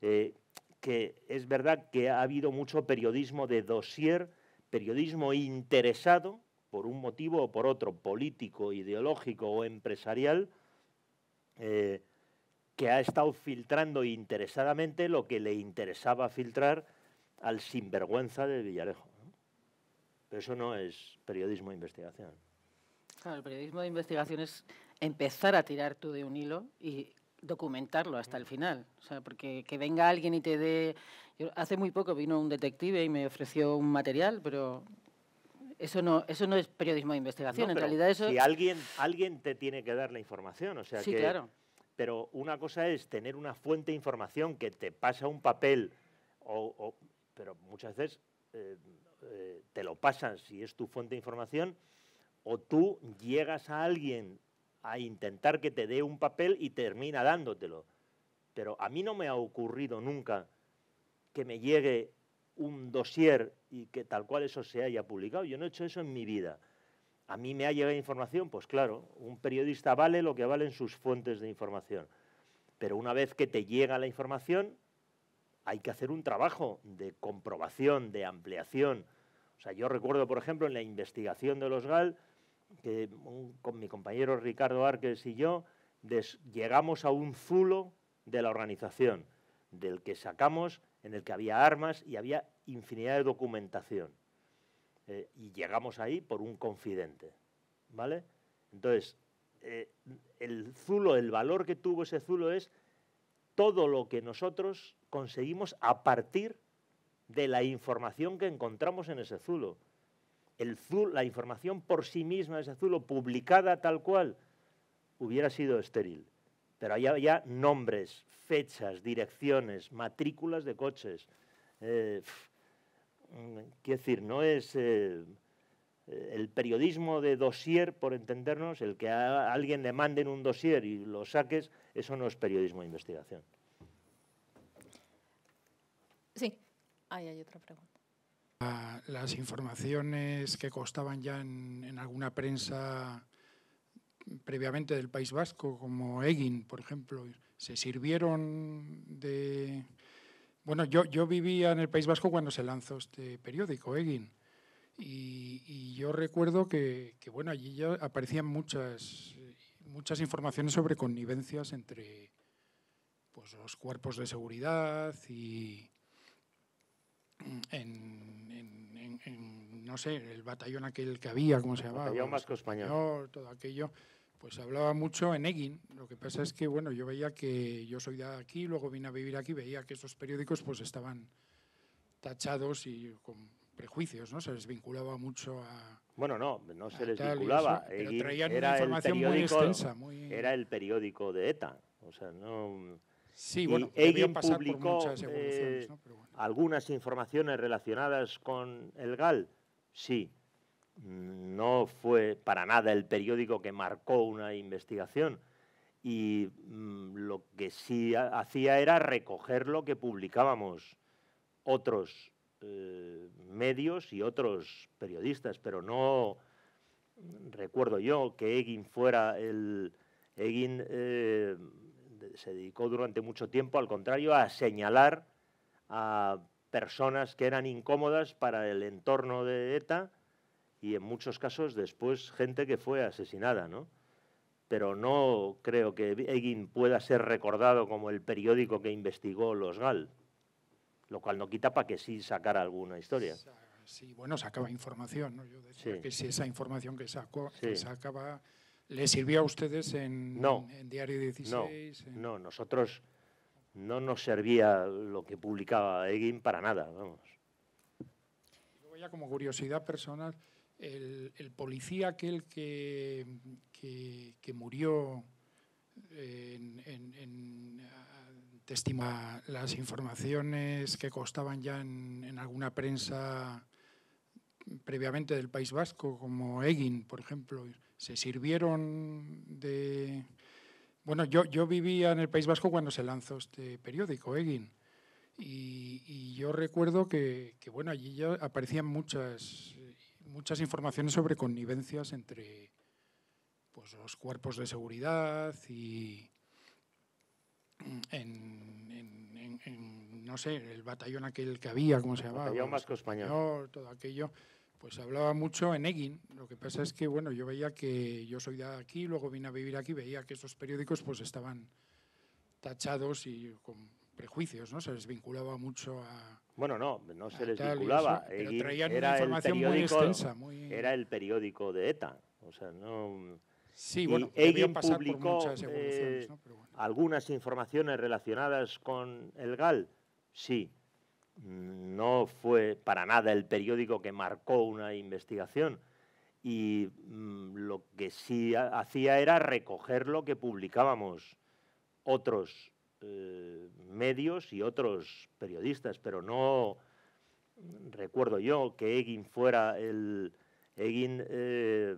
eh, que es verdad que ha habido mucho periodismo de dossier, periodismo interesado por un motivo o por otro, político, ideológico o empresarial, eh, que ha estado filtrando interesadamente lo que le interesaba filtrar al sinvergüenza de Villarejo. Pero eso no es periodismo de investigación. Claro, el periodismo de investigación es empezar a tirar tú de un hilo y documentarlo hasta el final. O sea, porque que venga alguien y te dé... Yo, hace muy poco vino un detective y me ofreció un material, pero eso no, eso no es periodismo de investigación. en realidad eso... Si alguien, alguien te tiene que dar la información. O sea, sí, claro pero una cosa es tener una fuente de información que te pasa un papel, o, pero muchas veces eh, eh, te lo pasan si es tu fuente de información, o tú llegas a alguien a intentar que te dé un papel y termina dándotelo. Pero a mí no me ha ocurrido nunca que me llegue un dossier y que tal cual eso se haya publicado. Yo no he hecho eso en mi vida. A mí me ha llegado información, pues claro, un periodista vale lo que valen sus fuentes de información. Pero una vez que te llega la información, hay que hacer un trabajo de comprobación, de ampliación. O sea, yo recuerdo, por ejemplo, en la investigación de los GAL, que con mi compañero Ricardo Árquez y yo llegamos a un zulo de la organización, del que sacamos, en el que había armas y había infinidad de documentación. Eh, y llegamos ahí por un confidente, ¿vale? Entonces, eh, el zulo, el valor que tuvo ese zulo es todo lo que nosotros conseguimos a partir de la información que encontramos en ese zulo. El la información por sí misma de ese zulo, publicada tal cual, hubiera sido estéril. Pero allá, ya nombres, fechas, direcciones, matrículas de coches, eh, quiero decir, no es eh, eh, el periodismo de dosier, por entendernos, el que a alguien le manden un dossier y lo saques, eso no es periodismo de investigación. Sí, ahí hay otra pregunta. Ah, las informaciones que costaban ya en alguna prensa previamente del País Vasco, como Egin, por ejemplo, ¿se sirvieron de, bueno, yo, yo vivía en el País Vasco cuando se lanzó este periódico, Egin. Y, yo recuerdo que, bueno, allí ya aparecían muchas, muchas informaciones sobre connivencias entre pues, los cuerpos de seguridad y en, no sé, el batallón aquel que había, ¿cómo se llamaba? Batallón Vasco Español. Todo aquello. Pues hablaba mucho en Egin. Lo que pasa es que, bueno, yo veía que yo soy de aquí, luego vine a vivir aquí, veía que esos periódicos pues estaban tachados y con prejuicios, ¿no? Se les vinculaba mucho a... Bueno, no, no se les vinculaba. traían era información muy extensa. Muy... Era el periódico de ETA. O sea, no... Sí, bueno, publicó algunas informaciones relacionadas con el GAL, sí, no fue para nada el periódico que marcó una investigación y mm, lo que sí hacía era recoger lo que publicábamos otros eh, medios y otros periodistas, pero no mm, recuerdo yo que Egin fuera el... Egin eh, se dedicó durante mucho tiempo, al contrario, a señalar a personas que eran incómodas para el entorno de ETA y en muchos casos después gente que fue asesinada, ¿no? Pero no creo que Egin pueda ser recordado como el periódico que investigó los GAL, lo cual no quita para que sí sacara alguna historia. Sí, bueno, sacaba información, ¿no? Yo decía que si esa información que, sacó, que sacaba le sirvió a ustedes en, Diario 16. No, no, nosotros no nos servía lo que publicaba Egin para nada, vamos. Luego ya como curiosidad personal, el, policía aquel que, que, murió eh, en, en, las informaciones que costaban ya en, alguna prensa previamente del País Vasco, como Egin, por ejemplo, se sirvieron de... Bueno, yo, yo vivía en el País Vasco cuando se lanzó este periódico, Egin, y, y yo recuerdo que, que bueno, allí ya aparecían muchas muchas informaciones sobre connivencias entre pues, los cuerpos de seguridad y en, no sé, el batallón aquel que había, ¿cómo se llamaba? Batallón pues, vasco español. Todo aquello, pues hablaba mucho en Egin. Lo que pasa es que, bueno, yo veía que yo soy de aquí, luego vine a vivir aquí, veía que esos periódicos pues estaban tachados y con prejuicios, ¿no? Se les vinculaba mucho a, bueno, no, no se ah, les vinculaba. pero era, una el muy extensa, era el periódico de ETA. O sea, no. Sí, bueno, Egin publicó eh, ¿no? algunas informaciones relacionadas con el GAL. Sí, no fue para nada el periódico que marcó una investigación. Y mm, lo que sí hacía era recoger lo que publicábamos otros eh, medios y otros periodistas, pero no recuerdo yo que Egin fuera el... Egin eh,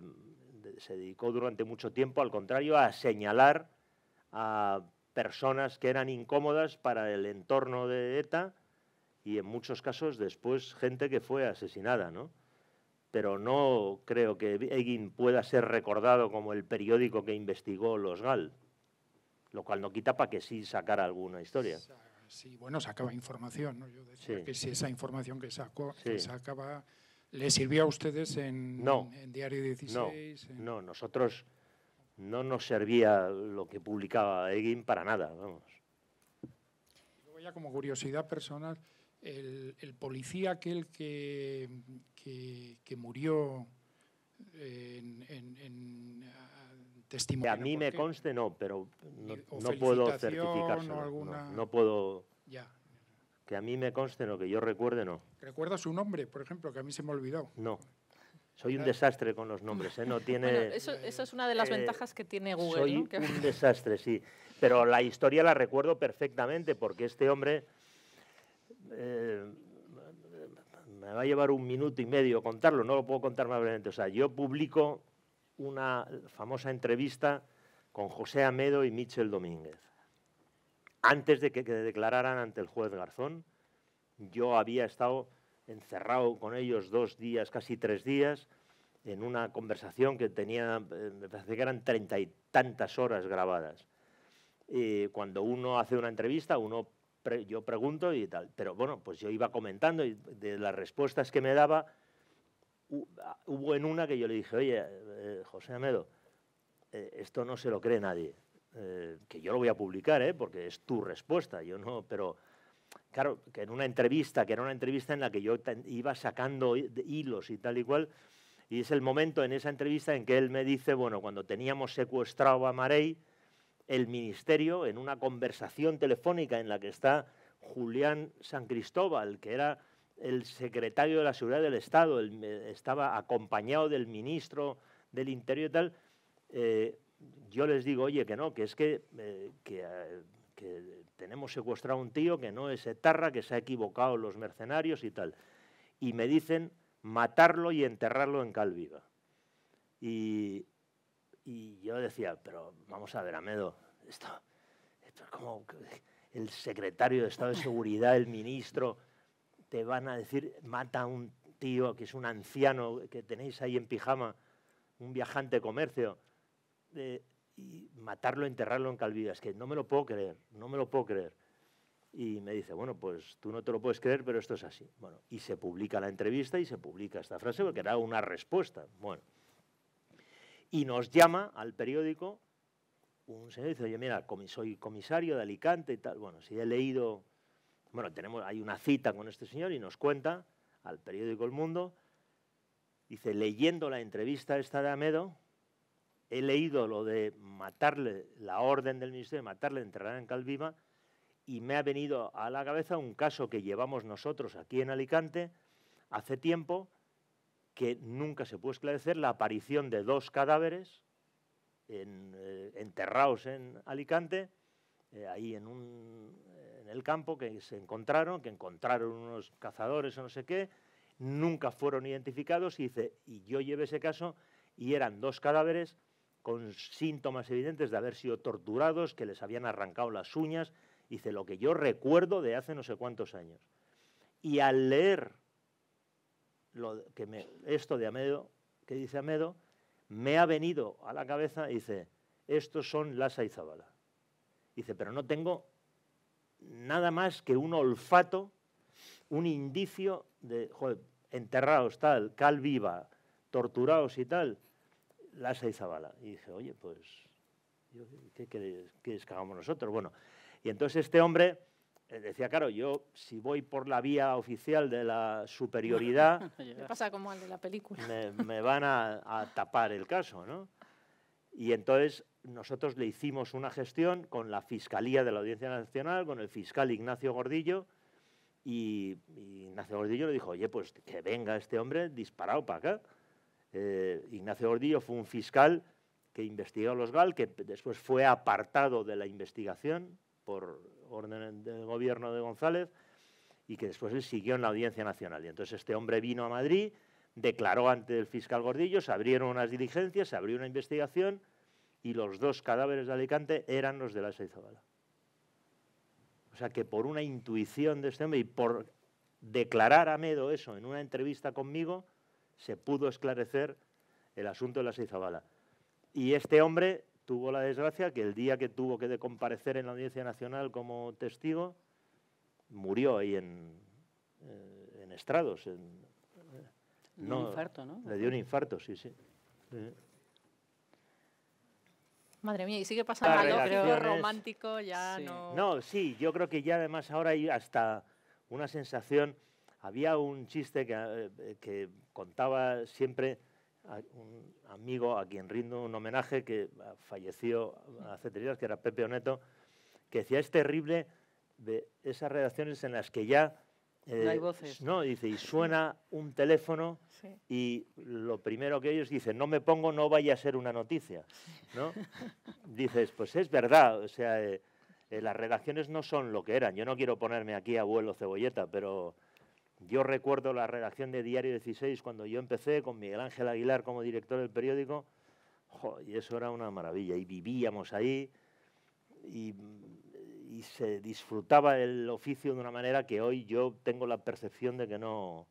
se dedicó durante mucho tiempo, al contrario, a señalar a personas que eran incómodas para el entorno de ETA y en muchos casos después gente que fue asesinada, ¿no? Pero no creo que Egin pueda ser recordado como el periódico que investigó los GAL lo cual no quita para que sí sacara alguna historia. Sí, bueno, sacaba información, Yo decía que si esa información que, sacó, que sacaba le sirvió a ustedes en, Diario 16. No, no, nosotros no nos servía lo que publicaba Egin para nada, vamos. Luego ya como curiosidad personal, el, policía aquel que, que, murió en que a mí me conste, no, pero no, puedo certificarlo, No, puedo. Que a mí me conste, no, que yo recuerde, no. ¿Recuerda su nombre, por ejemplo, que a mí se me ha olvidado? No. Soy un desastre con los nombres, ¿eh? No tiene... eso, es una de las eh, ventajas que tiene Google, soy un [LAUGHS] desastre, sí. Pero la historia la recuerdo perfectamente porque este hombre... Eh, me va a llevar un minuto y medio contarlo, no lo puedo contar más brevemente. O sea, yo publico una famosa entrevista con José Amedo y Michel Domínguez. Antes de que, declararan ante el juez Garzón, yo había estado encerrado con ellos dos días, casi tres días, en una conversación que tenía, eh, me parece que eran treinta y tantas horas grabadas. Eh, cuando uno hace una entrevista, uno yo pregunto y tal, pero bueno, pues yo iba comentando y de las respuestas que me daba, Ah, hubo en una que yo le dije, oye, eh, eh, José Amedo, eh, esto no se lo cree nadie. que yo lo voy a publicar, porque es tu respuesta, yo no, pero claro, que en una entrevista, que era una entrevista en la que yo iba sacando hilos y tal y cual, y es el momento en esa entrevista en que él me dice, bueno, cuando teníamos secuestrado a Marey, el ministerio, en una conversación telefónica en la que está Julián San Cristóbal, que era el secretario de la Seguridad del Estado, eh, estaba acompañado del ministro del Interior y tal, eh, yo les digo, oye, que no, que es eh, que, tenemos secuestrado a un tío que no es etarra, que se ha equivocado los mercenarios y tal. Y me dicen matarlo y enterrarlo en Calviva. Y, y yo decía, pero vamos a ver, Amedo, esto, esto es como el secretario de Estado de Seguridad, el ministro te van a decir, mata a un tío que es un anciano que tenéis ahí en pijama, un viajante de comercio, y matarlo, enterrarlo en Calvillas que no me lo puedo creer, no me lo puedo creer. Y me dice, bueno, pues tú no te lo puedes creer, pero esto es así. Bueno, y se publica la entrevista y se publica esta frase porque era una respuesta. Bueno, y nos llama al periódico un señor y dice, oye, mira, soy comisario de Alicante y tal. Bueno, si he leído bueno, tenemos, hay una cita con este señor y nos cuenta al periódico El Mundo, dice, leyendo la entrevista esta de Amedo, he leído lo de matarle, la orden del ministerio de matarle, enterrar en Calviva, y me ha venido a la cabeza un caso que llevamos nosotros aquí en Alicante hace tiempo, que nunca se puede esclarecer la aparición de dos cadáveres eh, enterrados en Alicante, eh, ahí en un, en el campo que se encontraron, que encontraron unos cazadores o no sé qué, nunca fueron identificados y dice, y yo llevé ese caso y eran dos cadáveres con síntomas evidentes de haber sido torturados, que les habían arrancado las uñas, dice, lo que yo recuerdo de hace no sé cuántos años. Y al leer que esto de Amedo, que dice Amedo, me ha venido a la cabeza, y dice, estos son las y Dice, pero no tengo nada más que un olfato, un indicio de, joder, enterrados tal, cal viva, torturados y tal, la y Y dije, oye, pues, ¿qué es que hagamos nosotros? Bueno, y entonces este hombre eh, decía, claro, yo si voy por la vía oficial de la superioridad... [LAUGHS] me pasa como al de la película. Me, van a, tapar el caso, ¿no? Y entonces nosotros le hicimos una gestión con la Fiscalía de la Audiencia Nacional, con el fiscal Ignacio Gordillo, y, Ignacio Gordillo le dijo, oye, pues que venga este hombre disparado para acá. Eh, Ignacio Gordillo fue un fiscal que investigó a los GAL, que después fue apartado de la investigación por orden del gobierno de González y que después él siguió en la Audiencia Nacional. Y entonces este hombre vino a Madrid, declaró ante el fiscal Gordillo, se abrieron unas diligencias, se abrió una investigación y los dos cadáveres de Alicante eran los de la Seizabala. O sea que por una intuición de este hombre y por declarar a Medo eso en una entrevista conmigo, se pudo esclarecer el asunto de la Seizabala. Y este hombre tuvo la desgracia que el día que tuvo que comparecer en la Audiencia Nacional como testigo, murió ahí en, eh, estrados. un infarto, ¿no? Le dio un infarto, sí, sí. Eh, Madre mía, y sigue pasando algo romántico, ya no... No, sí, yo creo que ya además ahora hay hasta una sensación... Había un chiste que, eh, contaba siempre un amigo a quien rindo un homenaje que ah, falleció hace tres días, que era Pepe Oneto, que decía, es terrible de esas relaciones en las que ya eh, no dice, y suena un teléfono y lo primero que ellos dicen, no me pongo, no vaya a ser una noticia. ¿no? [LAUGHS] Dices, pues es verdad, o sea, eh, eh, las redacciones no son lo que eran. Yo no quiero ponerme aquí abuelo cebolleta, pero yo recuerdo la redacción de Diario 16 cuando yo empecé con Miguel Ángel Aguilar como director del periódico, y eso era una maravilla, y vivíamos ahí, y y se disfrutaba el oficio de una manera que hoy yo tengo la percepción de que no,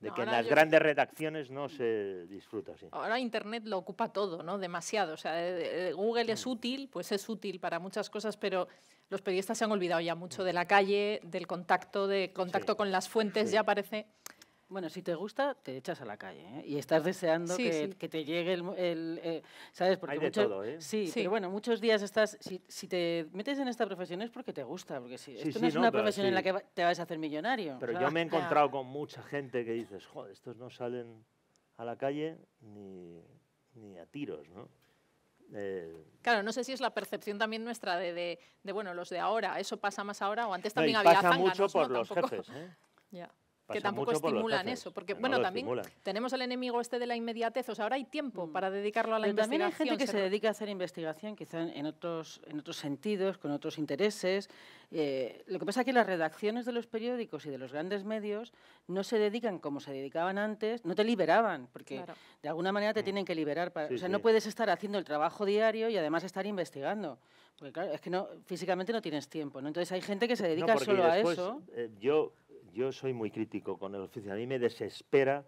de que en las grandes redacciones no se disfruta así. Ahora Internet lo ocupa todo, ¿no? Demasiado. O sea, eh, eh, Google es mm. útil, pues es útil para muchas cosas, pero los periodistas se han olvidado ya mucho de la calle, del contacto, de contacto con las fuentes, ya parece... Bueno, si te gusta, te echas a la calle ¿eh? y estás deseando que, te llegue el... Eh, ¿Sabes? Porque Hay de todo, ¿eh? Sí, pero bueno, muchos días estás... Si, te metes en esta profesión es porque te gusta, porque si, esto no es una profesión en la que te vas a hacer millonario. Pero yo me he encontrado con mucha gente que dices, joder, estos no salen a la calle ni, a tiros, ¿no? Eh, claro, no sé si es la percepción también nuestra de, de, de, bueno, los de ahora, eso pasa más ahora o antes también no, y pasa mucho por los jefes, ¿eh? [LAUGHS] que tampoco estimulan eso. Porque, bueno, también tenemos el enemigo este de la inmediatez. O sea, ahora hay tiempo mm. para dedicarlo a la Pero investigación. También hay gente que se, dedica a hacer investigación, quizá en otros, en otros sentidos, con otros intereses. Eh, lo que pasa es que las redacciones de los periódicos y de los grandes medios no se dedican como se dedicaban antes, no te liberaban, porque de alguna manera te mm. tienen que liberar. Para, o sea, no puedes estar haciendo el trabajo diario y además estar investigando. Porque claro, es que no, físicamente no tienes tiempo, ¿no? Entonces hay gente que se dedica solo a eso. Eh, yo yo soy muy crítico con el oficio. A mí me desespera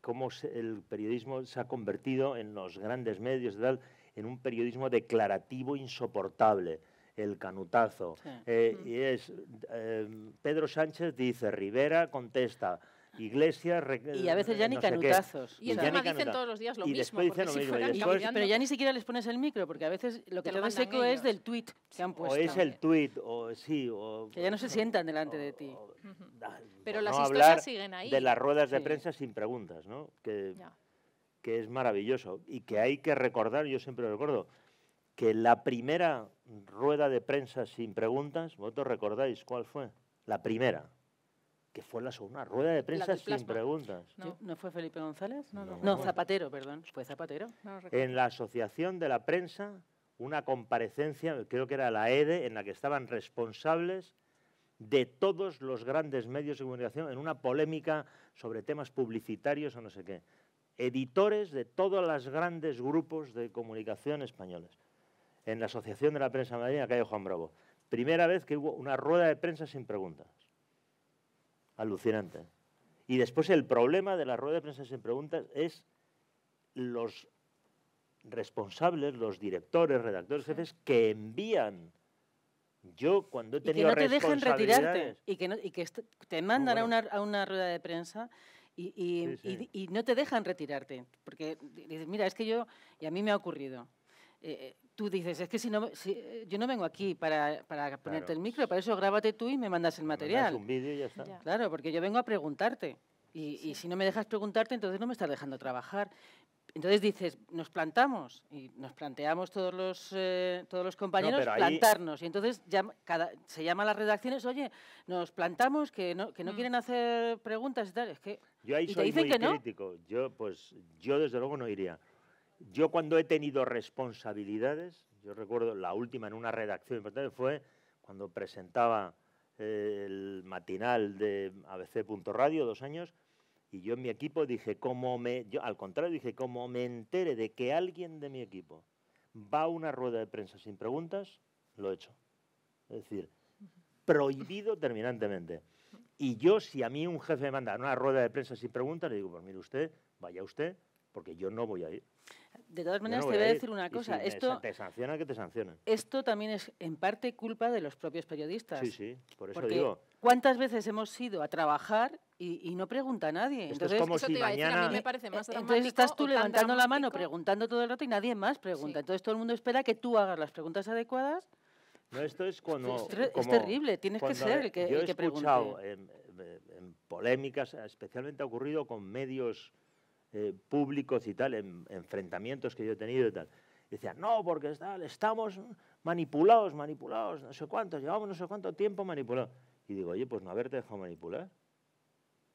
cómo el periodismo se ha convertido en los grandes medios, tal, en un periodismo declarativo insoportable. El canutazo. Eh, mm. em, Pedro Sánchez dice, Rivera contesta. Iglesias... y a veces ya eh, ni canutazos. Y, y dicen todos los días lo mismo. pero ya ni siquiera les pones el micro, porque a veces lo que te, te seco es del tweet que han puesto. O es el tweet o sí, o... Que ya no se sientan delante de ti. pero las historias siguen ahí. de las ruedas de prensa sin preguntas, ¿no? Que, que es maravilloso. Y que hay que recordar, yo siempre lo recuerdo, que la primera rueda de prensa sin preguntas, vosotros recordáis cuál fue, la primera que fue la segunda rueda de prensa sin preguntas. No. fue Felipe González? No, no Zapatero, perdón. Fue Zapatero. en la Asociación de la Prensa, una comparecencia, creo que era la EDE, e, en la que estaban responsables de todos los grandes medios de comunicación en una polémica sobre temas publicitarios o no sé qué. Editores de todos los grandes grupos de comunicación españoles. En la Asociación de la Prensa Madrid, en hay calle Juan Bravo. Primera vez que hubo una rueda de prensa sin preguntas. Alucinante. Y después el problema de la rueda de prensa sin preguntas es los responsables, los directores, redactores, jefes que envían. Yo cuando he tenido y que no te dejen retirarte y que, que te mandan a, una, a una rueda de prensa y, y, no te dejan retirarte porque dices mira es que yo y a mí me ha ocurrido eh, eh, tú dices, es que si no, eh, yo no vengo aquí para, ponerte el micro, para eso grábate tú y me mandas el material. Mandas un vídeo y ya está. Claro, porque yo vengo a preguntarte. Y, si no me dejas preguntarte, entonces no me estás dejando trabajar. Entonces dices, nos plantamos y nos planteamos todos los, eh, todos los compañeros plantarnos. Y entonces ya se llama a las redacciones, oye, nos plantamos que no, que no mm. quieren hacer preguntas y tal. Es que, yo soy te Yo, pues, yo desde luego no iría. Yo cuando he tenido responsabilidades, yo recuerdo la última en una redacción importante fue cuando presentaba eh, el matinal de ABC.radio, Radio dos años y yo en mi equipo dije como me al contrario dije como me entere de que alguien de mi equipo va a una rueda de prensa sin preguntas lo he hecho es decir prohibido terminantemente y yo si a mí un jefe me manda a una rueda de prensa sin preguntas le digo pues mire usted vaya usted porque yo no voy a ir de todas maneras, te voy a, decir una cosa. Si esto, te sancionan, que te sancionen. Esto también es en parte culpa de los propios periodistas. Sí, sí, por eso porque digo. ¿Cuántas veces hemos ido a trabajar y, no pregunta a nadie? entonces, es como si mañana. Decir, me más eh, entonces estás tú levantando la mano, preguntando todo el rato y nadie más pregunta. Entonces todo el mundo espera que tú hagas las preguntas adecuadas. No, esto es cuando. Es, terrible, tienes que ser el que, yo he escuchado en, polémicas, especialmente ha ocurrido con medios eh, públicos y tal, en, enfrentamientos que yo he tenido y tal. Y decían, no, porque estamos manipulados, manipulados, no sé cuánto, llevamos no sé cuánto tiempo manipulados. Y digo, oye, pues no haberte dejado manipular.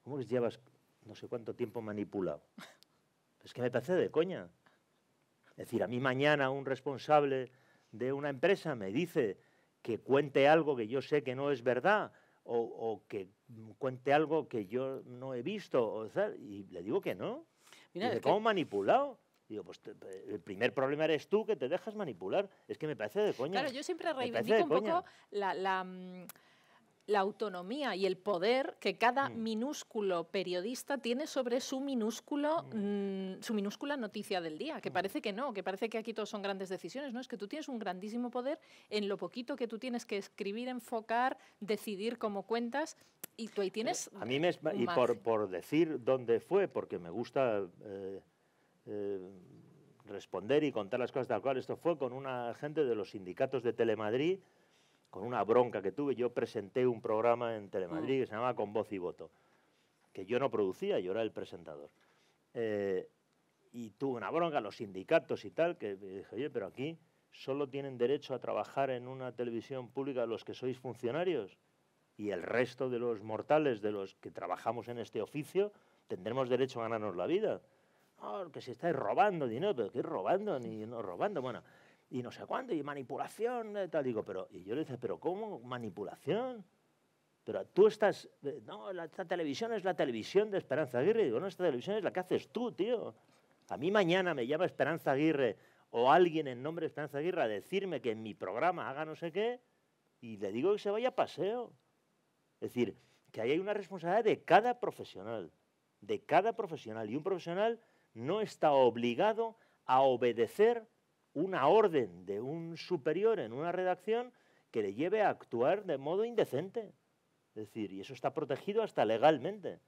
¿Cómo les llevas no sé cuánto tiempo manipulado? [LAUGHS] Es que me parece de coña. Es decir, a mí mañana un responsable de una empresa me dice que cuente algo que yo sé que no es verdad o, que cuente algo que yo no he visto o y le digo que no. ¿cómo manipulado? Digo, pues el primer problema eres tú que te dejas manipular. Es que me parece de coña. Claro, yo siempre reivindico un poco la, la mm, la autonomía y el poder que cada mm. minúsculo periodista tiene sobre su minúsculo mm. Mm, su minúscula noticia del día, que parece que no, que parece que aquí todos son grandes decisiones, no es que tú tienes un grandísimo poder en lo poquito que tú tienes que escribir, enfocar, decidir cómo cuentas y tú ahí tienes eh, A mí me y por, decir dónde fue porque me gusta eh, eh, responder y contar las cosas tal cual esto fue con una gente de los sindicatos de Telemadrid con una bronca que tuve, yo presenté un programa en Telemadrid mm. que se llamaba Con Voz y Voto, que yo no producía, yo era el presentador. Eh, y tuve una bronca, los sindicatos y tal, que dije, oye, pero aquí solo tienen derecho a trabajar en una televisión pública los que sois funcionarios y el resto de los mortales, de los que trabajamos en este oficio, tendremos derecho a ganarnos la vida. porque ah, que si estáis robando dinero, pero ¿qué robando? Ni no robando. Bueno, y no sé cuándo, y manipulación, y eh, tal. Digo, pero, y yo le dije, ¿pero cómo manipulación? Pero tú estás, eh, no, la, esta televisión es la televisión de Esperanza Aguirre. Digo, no, esta televisión es la que haces tú, tío. A mí mañana me llama Esperanza Aguirre o alguien en nombre de Esperanza Aguirre a decirme que en mi programa haga no sé qué y le digo que se vaya a paseo. Es decir, que ahí hay una responsabilidad de cada profesional, de cada profesional. Y un profesional no está obligado a obedecer una orden de un superior en una redacción que le lleve a actuar de modo indecente. Es decir, y eso está protegido hasta legalmente.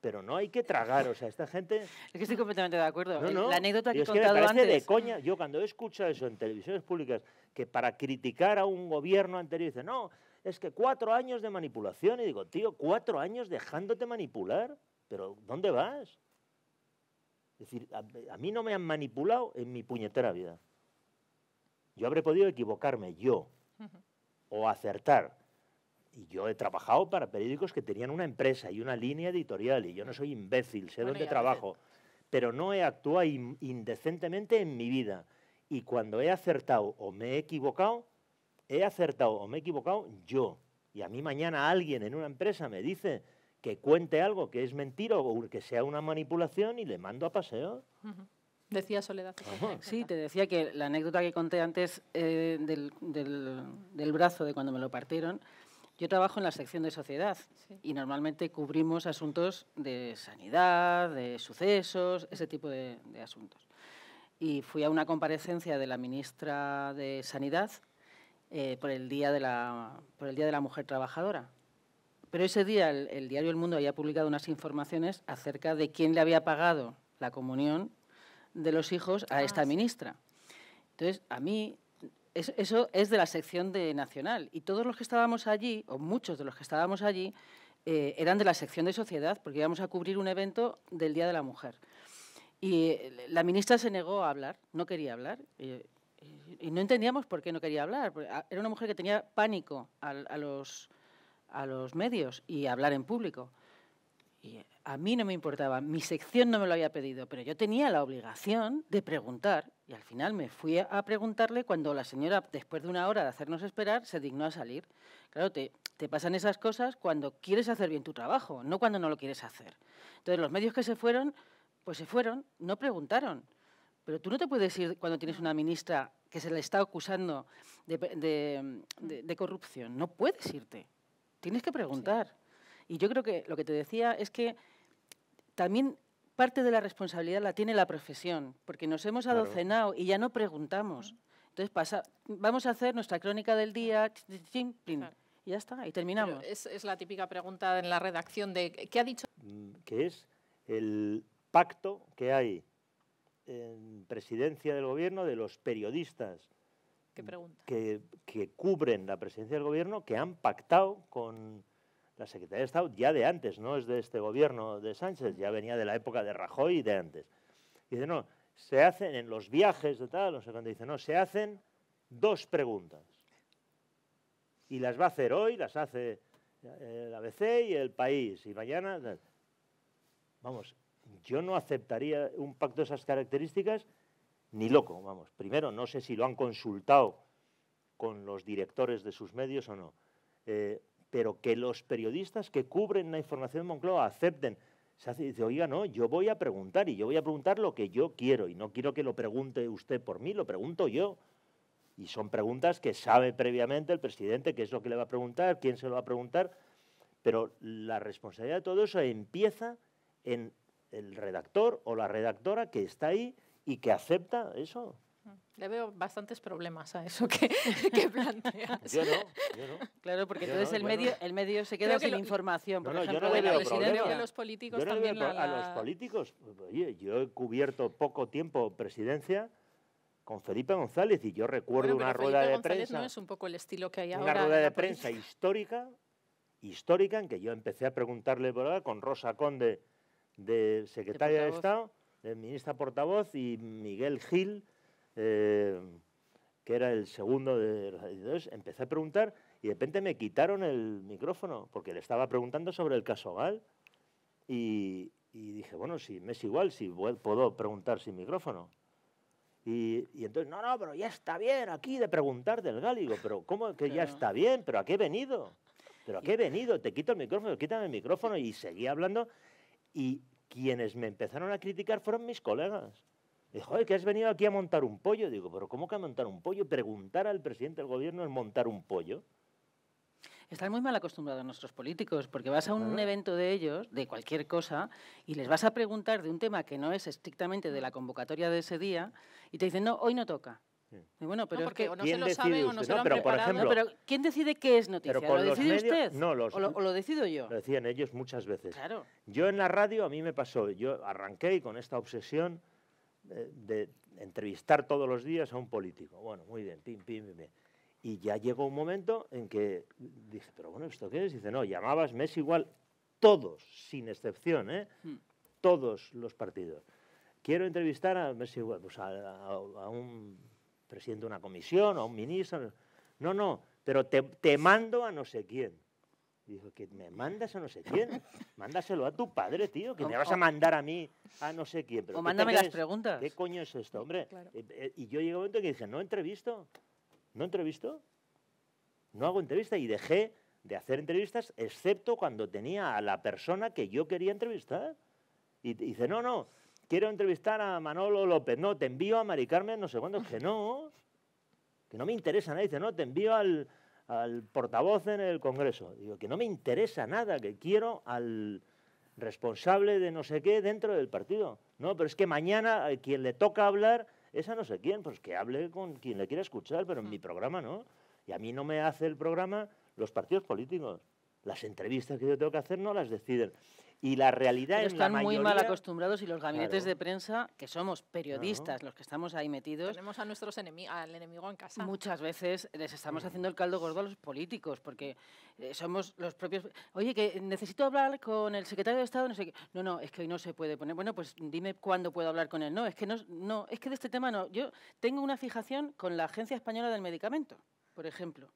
Pero no hay que tragar, o sea, esta gente... Es que estoy completamente de acuerdo. La anécdota que he contado me de coña. Yo cuando he escuchado eso en televisiones públicas, que para criticar a un gobierno anterior dice, no, es que cuatro años de manipulación. Y digo, tío, cuatro años dejándote manipular. Pero ¿dónde vas? Es decir, a, mí no me han manipulado en mi puñetera vida. Yo habré podido equivocarme yo o acertar. Y yo he trabajado para periódicos que tenían una empresa y una línea editorial y yo no soy imbécil, sé dónde trabajo. Pero no he actuado indecentemente en mi vida. Y cuando he acertado o me he equivocado, he acertado o me he equivocado yo. Y a mí mañana alguien en una empresa me dice que cuente algo que es mentira o que sea una manipulación y le mando a paseo. Decía Soledad. Sí, te decía que la anécdota que conté antes eh, del, brazo de cuando me lo partieron, yo trabajo en la sección de sociedad y normalmente cubrimos asuntos de sanidad, de sucesos, ese tipo de, asuntos. Y fui a una comparecencia de la ministra de Sanidad eh, por, el día de por el Día de la Mujer Trabajadora. Pero ese día el, diario El Mundo había publicado unas informaciones acerca de quién le había pagado la comunión de los hijos a esta ah, ministra. Entonces, a mí, eso es de la sección de Nacional. Y todos los que estábamos allí, o muchos de los que estábamos allí, eh, eran de la sección de Sociedad, porque íbamos a cubrir un evento del Día de la Mujer. Y eh, la ministra se negó a hablar, no quería hablar. y no entendíamos por qué no quería hablar. Era una mujer que tenía pánico a, los, a los medios y hablar en público. Y a mí no me importaba, mi sección no me lo había pedido, pero yo tenía la obligación de preguntar y al final me fui a preguntarle cuando la señora, después de una hora de hacernos esperar, se dignó a salir. Claro, te, te pasan esas cosas cuando quieres hacer bien tu trabajo, no cuando no lo quieres hacer. Entonces, los medios que se fueron, pues se fueron, no preguntaron. Pero tú no te puedes ir cuando tienes una ministra que se le está acusando de corrupción, no puedes irte. Tienes que preguntar. Y yo creo que lo que te decía es que también parte de la responsabilidad la tiene la profesión, porque nos hemos adocenado y ya no preguntamos. Entonces vamos a hacer nuestra crónica del día, y ya está, y terminamos. Es, es, la típica pregunta en la redacción de ¿qué ha dicho? Mm, que es el pacto que hay en presidencia del gobierno de los periodistas que, cubren la presidencia del gobierno, que han pactado con la Secretaría de Estado ya de antes, no es de este gobierno de Sánchez, ya venía de la época de Rajoy y de antes. dice, no, se hacen en los viajes de tal, no sé cuándo, dice, no, se hacen dos preguntas. Y las va a hacer hoy, las hace eh, el ABC y el país, y mañana. Vamos, yo no aceptaría un pacto de esas características ni loco, vamos. Primero, no sé si lo han consultado con los directores de sus medios o no, eh, pero que los periodistas que cubren la información de Moncloa acepten. Se hace, dice, oiga, no, yo voy a preguntar y yo voy a preguntar lo que yo quiero y no quiero que lo pregunte usted por mí, lo pregunto yo. Y son preguntas que sabe previamente el presidente qué es lo que le va a preguntar, quién se lo va a preguntar, pero la responsabilidad de todo eso empieza en el redactor o la redactora que está ahí y que acepta eso. Le veo bastantes problemas a eso que, [LAUGHS] planteas. Yo no, yo no. Claro, porque entonces el, medio, el medio se queda con información. Por ejemplo, yo la presidencia veo los políticos también A los políticos, oye, yo he cubierto poco tiempo presidencia con Felipe González y yo recuerdo una rueda de prensa. es un poco el estilo que hay ahora. Una rueda de prensa histórica, histórica, en que yo empecé a preguntarle por ahora con Rosa Conde de secretaria de Estado el ministro portavoz, y Miguel Gil, eh, que era el segundo de los editores, empecé a preguntar y de repente me quitaron el micrófono porque le estaba preguntando sobre el caso Gal y, dije, bueno, si me es igual, si puedo preguntar sin micrófono. Y, entonces, no, no, pero ya está bien aquí de preguntar del Gal. pero ¿cómo que ya está bien? ¿Pero a qué he venido? ¿Pero a he venido? Te quito el micrófono, quítame el micrófono y seguí hablando. Y quienes me empezaron a criticar fueron mis colegas. Dijo, que has venido aquí a montar un pollo. Digo, pero ¿cómo que a montar un pollo? Preguntar al presidente del gobierno es montar un pollo. Están muy mal acostumbrados nuestros políticos, porque vas a un evento de ellos, de cualquier cosa, y les vas a preguntar de un tema que no es estrictamente de la convocatoria de ese día, y te dicen, no, hoy no toca bueno, pero se lo o no lo ¿quién decide qué es noticia? ¿Lo decide usted? No, o, lo, decido yo? Lo decían ellos muchas veces. Yo en la radio, a mí me pasó, yo arranqué con esta obsesión de, entrevistar todos los días a un político. Bueno, muy bien, pim, pim, pim, Y ya llegó un momento en que dije, pero bueno, ¿esto qué es? dice, no, llamabas, mes igual, todos, sin excepción, ¿eh? hmm. todos los partidos. Quiero entrevistar a Messi, pues a un presidente de una comisión o un ministro. No, no, pero te, mando a no sé quién. Dijo, que me mandas a no sé quién. Mándaselo a tu padre, tío, que me vas a mandar a mí a no sé quién. o mándame las preguntas. ¿Qué coño es esto, hombre? Eh, eh, y yo llegué a un momento que dije, no entrevisto, no entrevisto, no hago entrevista. Y dejé de hacer entrevistas, excepto cuando tenía a la persona que yo quería entrevistar. Y, y dice, no, no, quiero entrevistar a Manolo López, no, te envío a Mari Carmen, no sé cuándo, que no, que no me interesa nada. dice, no, te envío al, portavoz en el Congreso, digo, que no me interesa nada, que quiero al responsable de no sé qué dentro del partido. No, pero es que mañana eh, quien le toca hablar es a no sé quién, pues que hable con quien le quiera escuchar, pero en mm. mi programa no. Y a mí no me hace el programa los partidos políticos. Las entrevistas que yo tengo que hacer no las deciden. Y la realidad en la Están muy mal acostumbrados y los gabinetes de prensa, que somos periodistas, los que estamos ahí metidos... Tenemos a nuestros al enemigo en casa. Muchas veces les estamos haciendo el caldo gordo a los políticos, porque eh, somos los propios... Oye, que necesito hablar con el secretario de Estado, no sé qué. No, no, es que hoy no se puede poner... Bueno, pues dime cuándo puedo hablar con él. No, es que no, no es que de este tema no. Yo tengo una fijación con la Agencia Española del Medicamento, por ejemplo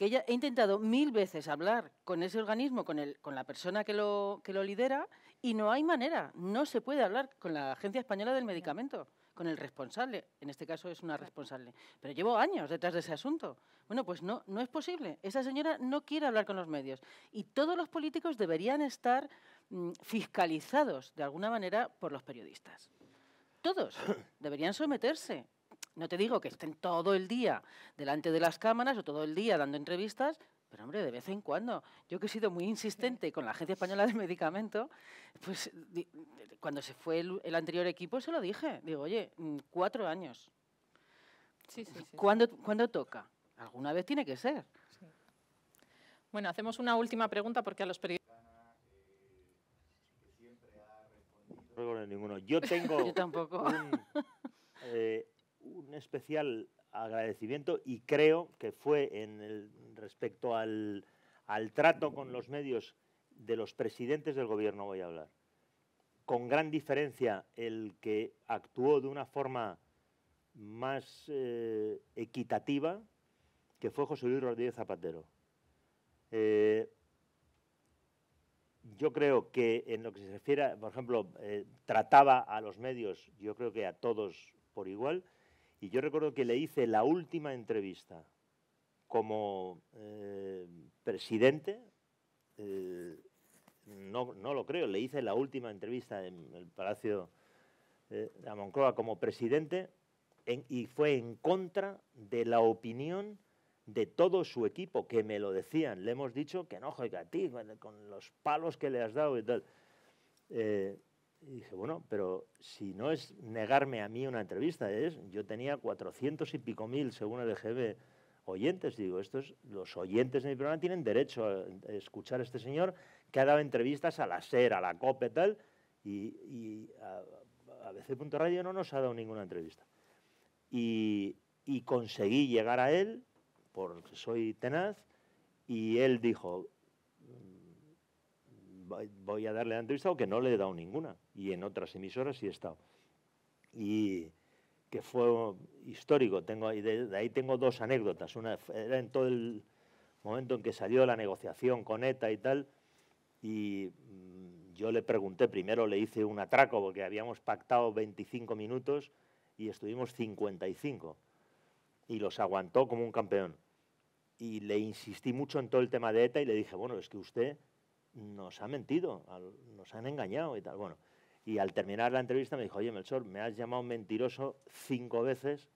que ella he intentado mil veces hablar con ese organismo, con, el, con la persona que lo, que lo lidera, y no hay manera, no se puede hablar con la Agencia Española del Medicamento, con el responsable, en este caso es una responsable, pero llevo años detrás de ese asunto. Bueno, pues no, no es posible, esa señora no quiere hablar con los medios y todos los políticos deberían estar mm, fiscalizados de alguna manera por los periodistas. Todos [LAUGHS] deberían someterse no te digo que estén todo el día delante de las cámaras o todo el día dando entrevistas, pero hombre, de vez en cuando, yo que he sido muy insistente con la Agencia Española de Medicamento, pues cuando se fue el, anterior equipo se lo dije. Digo, oye, mm, cuatro años. Sí, sí, ¿Cuándo, toca? Alguna vez tiene que ser. Bueno, hacemos una última pregunta porque a los periodistas... No ninguno. Yo tengo yo tampoco. [LAUGHS] Eh, un especial agradecimiento y creo que fue en el, respecto al, trato con los medios de los presidentes del gobierno voy a hablar. Con gran diferencia el que actuó de una forma más eh, equitativa, que fue José Luis Rodríguez Zapatero. Eh, yo creo que en lo que se refiere, por ejemplo, eh, trataba a los medios, yo creo que a todos por igual, y yo recuerdo que le hice la última entrevista como eh, presidente, eh, no, lo creo, le hice la última entrevista en el Palacio de eh, la Moncloa como presidente y fue en contra de la opinión de todo su equipo, que me lo decían. Le hemos dicho que no, a ti, con los palos que le has dado y tal. Y dije, bueno, pero si no es negarme a mí una entrevista, es, yo tenía 400 y pico mil, según el EGB, oyentes. Digo, estos, los oyentes de mi programa tienen derecho a escuchar a este señor que ha dado entrevistas a la SER, a la COPE y tal, y, a, BC.Radio Radio no nos ha dado ninguna entrevista. Y, conseguí llegar a él, porque soy tenaz, y él dijo, mm, voy a darle la entrevista o que no le he dado ninguna y en otras emisoras y he estado. Y que fue histórico, tengo, de, de ahí tengo dos anécdotas. Una era en todo el momento en que salió la negociación con ETA y tal, y mm, yo le pregunté, primero le hice un atraco porque habíamos pactado 25 minutos y estuvimos 55 y los aguantó como un campeón. Y le insistí mucho en todo el tema de ETA y le dije, bueno, es que usted nos ha mentido, nos han engañado y tal. Bueno, y al terminar la entrevista me dijo, oye Melchor, me has llamado mentiroso cinco veces,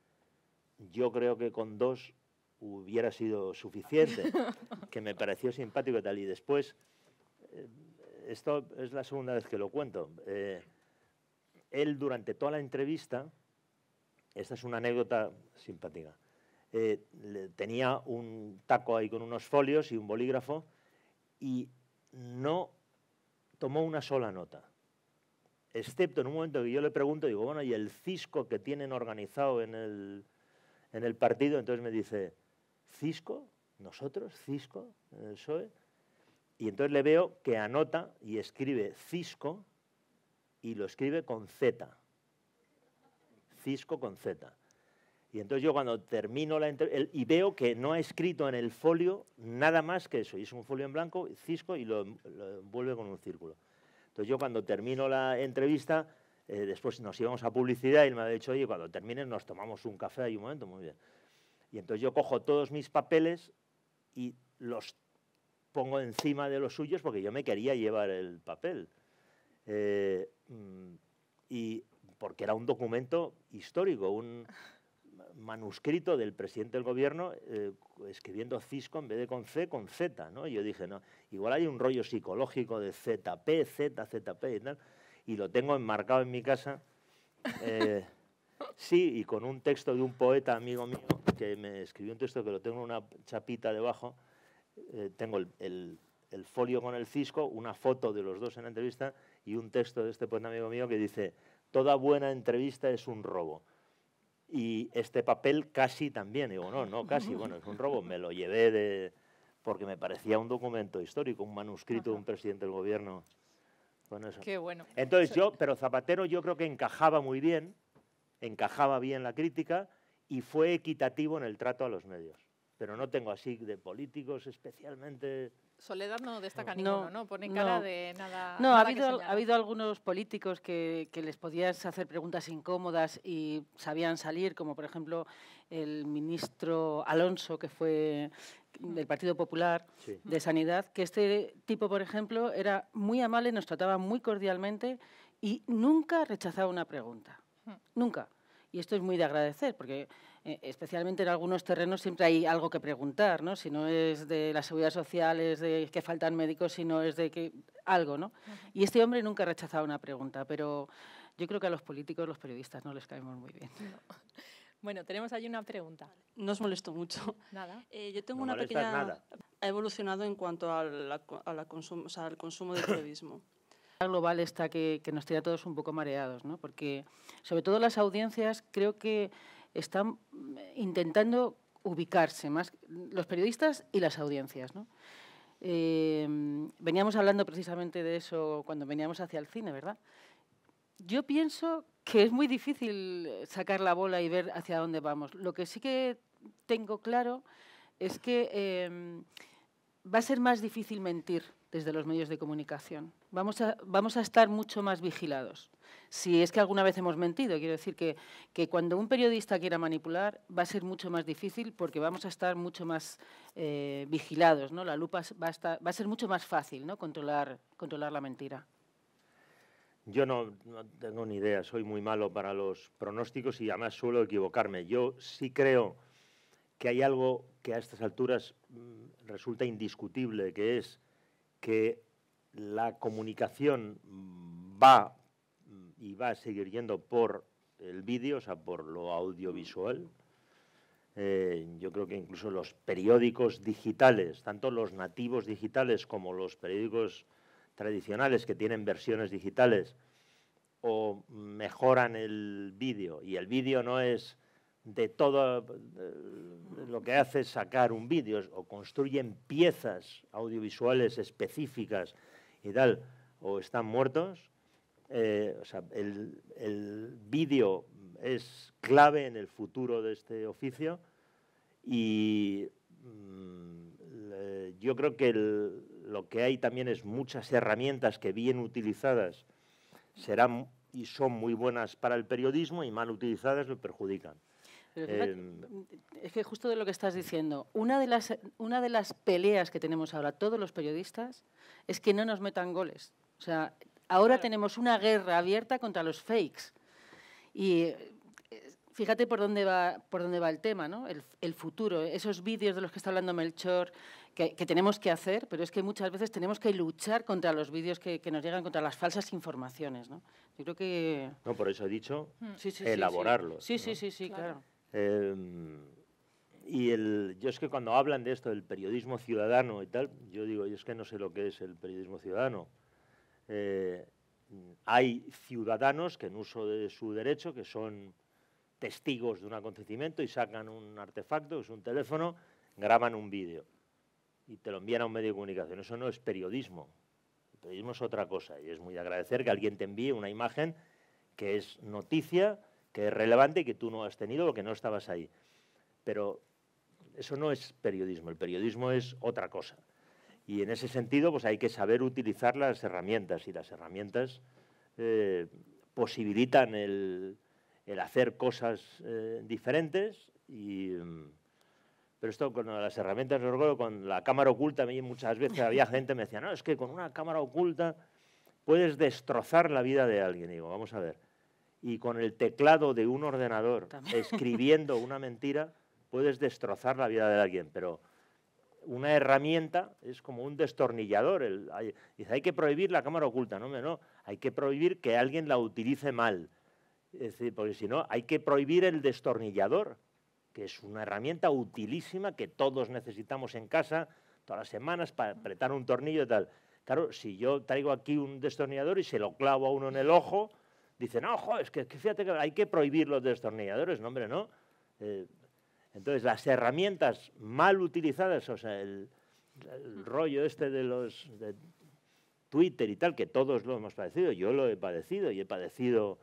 yo creo que con dos hubiera sido suficiente, [LAUGHS] que me pareció simpático y tal. Y después, eh, esto es la segunda vez que lo cuento, eh, él durante toda la entrevista, esta es una anécdota simpática, eh, tenía un taco ahí con unos folios y un bolígrafo y no tomó una sola nota excepto en un momento que yo le pregunto, digo, bueno, ¿y el cisco que tienen organizado en el, partido? Entonces me dice, ¿cisco? ¿Nosotros? ¿Cisco? E? Y entonces le veo que anota y escribe cisco y lo escribe con Z. Cisco con Z. Y entonces yo cuando termino la entrevista y veo que no ha escrito en el folio nada más que eso, y es un folio en blanco, cisco, y lo, lo con un círculo. Entonces yo cuando termino la entrevista, eh, después nos íbamos a publicidad y él me ha dicho, oye, cuando termines nos tomamos un café ahí un momento, muy bien. Y entonces yo cojo todos mis papeles y los pongo encima de los suyos porque yo me quería llevar el papel. Eh, mm, y porque era un documento histórico, un, manuscrito del presidente del gobierno eh, escribiendo Cisco en vez de con C, con Z, ¿no? Y yo dije, no, igual hay un rollo psicológico de ZP, Z, ZP y tal, y lo tengo enmarcado en mi casa, eh, [LAUGHS] sí, y con un texto de un poeta amigo mío que me escribió un texto que lo tengo en una chapita debajo, eh, tengo el, el folio con el Cisco, una foto de los dos en la entrevista y un texto de este poeta amigo mío que dice, toda buena entrevista es un robo. Y este papel casi también, digo, no, no, casi, [LAUGHS] bueno, es un robo, me lo llevé de, porque me parecía un documento histórico, un manuscrito de un presidente del gobierno. Qué bueno. Entonces yo, pero Zapatero yo creo que encajaba muy bien, encajaba bien la crítica y fue equitativo en el trato a los medios. Pero no tengo así de políticos especialmente... Soledad no destaca ninguno, ¿no? Pone cara de nada. No, ha, habido, algunos políticos que, les podías hacer preguntas incómodas y sabían salir, como por ejemplo el ministro Alonso, que fue del Partido Popular de Sanidad, que este tipo, por ejemplo, era muy amable, nos trataba muy cordialmente y nunca rechazaba una pregunta. Hmm. Nunca. Y esto es muy de agradecer, porque eh, especialmente en algunos terrenos siempre hay algo que preguntar, ¿no? Si no es de la seguridad social, es de que faltan médicos, si no es de que algo, ¿no? Y este hombre nunca ha rechazado una pregunta, pero yo creo que a los políticos, los periodistas, no les caemos muy bien. [LAUGHS] Bueno, tenemos allí una pregunta. No os molesto mucho. Nada. [LAUGHS] Eh, yo tengo una pequeña... Ha evolucionado en cuanto a al consumo de periodismo. La global está que, nos tira a todos un poco mareados, ¿no? Porque sobre todo las audiencias creo que están mm, intentando ubicarse, más los periodistas y las audiencias. Em, veníamos hablando precisamente de eso cuando veníamos hacia el cine, ¿verdad? Yo pienso que es muy difícil eh, sacar la bola y ver hacia dónde vamos. Lo que sí que tengo claro es que em, va a ser más difícil mentir desde los medios de comunicación. Vamos a, vamos a estar mucho más vigilados si es que alguna vez hemos mentido. Quiero decir que, cuando un periodista quiera manipular va a ser mucho más difícil porque vamos a estar mucho más eh, vigilados, ¿no? La lupa va a, ser mucho más fácil, ¿no? Controlar, la mentira. Yo no, tengo ni idea, soy muy malo para los pronósticos y además suelo equivocarme. Yo sí creo que hay algo que a estas alturas mm, resulta indiscutible, que es que la comunicación va y va a seguir yendo por el vídeo, o sea, por lo audiovisual. Eh, yo creo que incluso los periódicos digitales, tanto los nativos digitales como los periódicos tradicionales que tienen versiones digitales, o mejoran el vídeo. Y el vídeo no es de todo eh, lo que hace es sacar un vídeo, o construyen piezas audiovisuales específicas y tal, o están muertos, eh, o sea, el, vídeo es clave en el futuro de este oficio y mm, yo creo que lo que hay también es muchas herramientas que bien utilizadas serán y son muy buenas para el periodismo y mal utilizadas lo perjudican. Eh, es que justo de lo que estás diciendo, una de, las, una de las peleas que tenemos ahora todos los periodistas es que no nos metan goles. O sea, Ahora tenemos una guerra abierta contra los fakes. Y eh, fíjate por dónde va, por dónde va el tema, ¿no? el, futuro. Esos vídeos de los que está hablando Melchor, que, tenemos que hacer, pero es que muchas veces tenemos que luchar contra los vídeos que, nos llegan, contra las falsas informaciones. ¿no? Yo creo que... No, por eso he dicho mm. sí, sí, elaborarlos. Sí, sí, sí, claro. Em, y el, yo es que cuando hablan de esto, del periodismo ciudadano y tal, yo digo, yo es que no sé lo que es el periodismo ciudadano. Eh, hay ciudadanos que en uso de su derecho, que son testigos de un acontecimiento y sacan un artefacto, es un teléfono, graban un vídeo y te lo envían a un medio de comunicación. Eso no es periodismo. El periodismo es otra cosa y es muy agradecer que alguien te envíe una imagen que es noticia, que es relevante y que tú no has tenido o que no estabas ahí. Pero eso no es periodismo, el periodismo es otra cosa. Y en ese sentido, pues hay que saber utilizar las herramientas y las herramientas eh, posibilitan el, hacer cosas eh, diferentes. Mm, pero esto con las herramientas, no recuerdo, con la cámara oculta, muchas veces [LAUGHS] había gente que me decía, no, es que con una cámara oculta puedes destrozar la vida de alguien. digo, vamos a ver. Y con el teclado de un ordenador escribiendo una mentira, puedes destrozar la vida de alguien, pero una herramienta es como un destornillador. hay, dice, hay que prohibir la cámara oculta. No, no, hay que prohibir que alguien la utilice mal. porque si no, hay que prohibir el destornillador, que es una herramienta utilísima que todos necesitamos en casa todas las semanas para apretar un tornillo y tal. Claro, si yo traigo aquí un destornillador y se lo clavo a uno en el ojo, dicen no, ojo, es que, fíjate que hay que prohibir los destornilladores. No, hombre, no. Eh, entonces, las herramientas mal utilizadas, o sea, el, rollo este de los Twitter y tal, que todos lo hemos padecido, yo lo he padecido y he padecido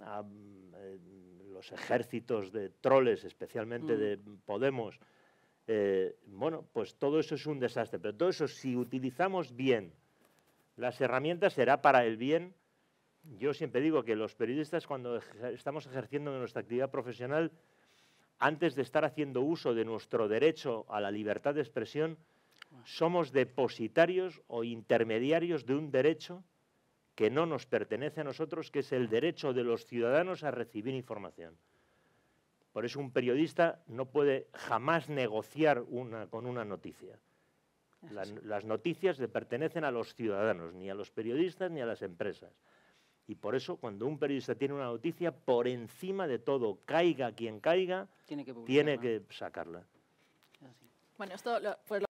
a, los ejércitos de troles, especialmente de mm. Podemos. Eh, bueno, pues todo eso es un desastre, pero todo eso si utilizamos bien las herramientas será para el bien. Yo siempre digo que los periodistas cuando estamos ejerciendo nuestra actividad profesional antes de estar haciendo uso de nuestro derecho a la libertad de expresión, somos depositarios o intermediarios de un derecho que no nos pertenece a nosotros, que es el derecho de los ciudadanos a recibir información. Por eso un periodista no puede jamás negociar con una noticia. las noticias le pertenecen a los ciudadanos, ni a los periodistas ni a las empresas. Y por eso, cuando un periodista tiene una noticia, por encima de todo, caiga quien caiga, tiene que, sacarla. Bueno, esto pues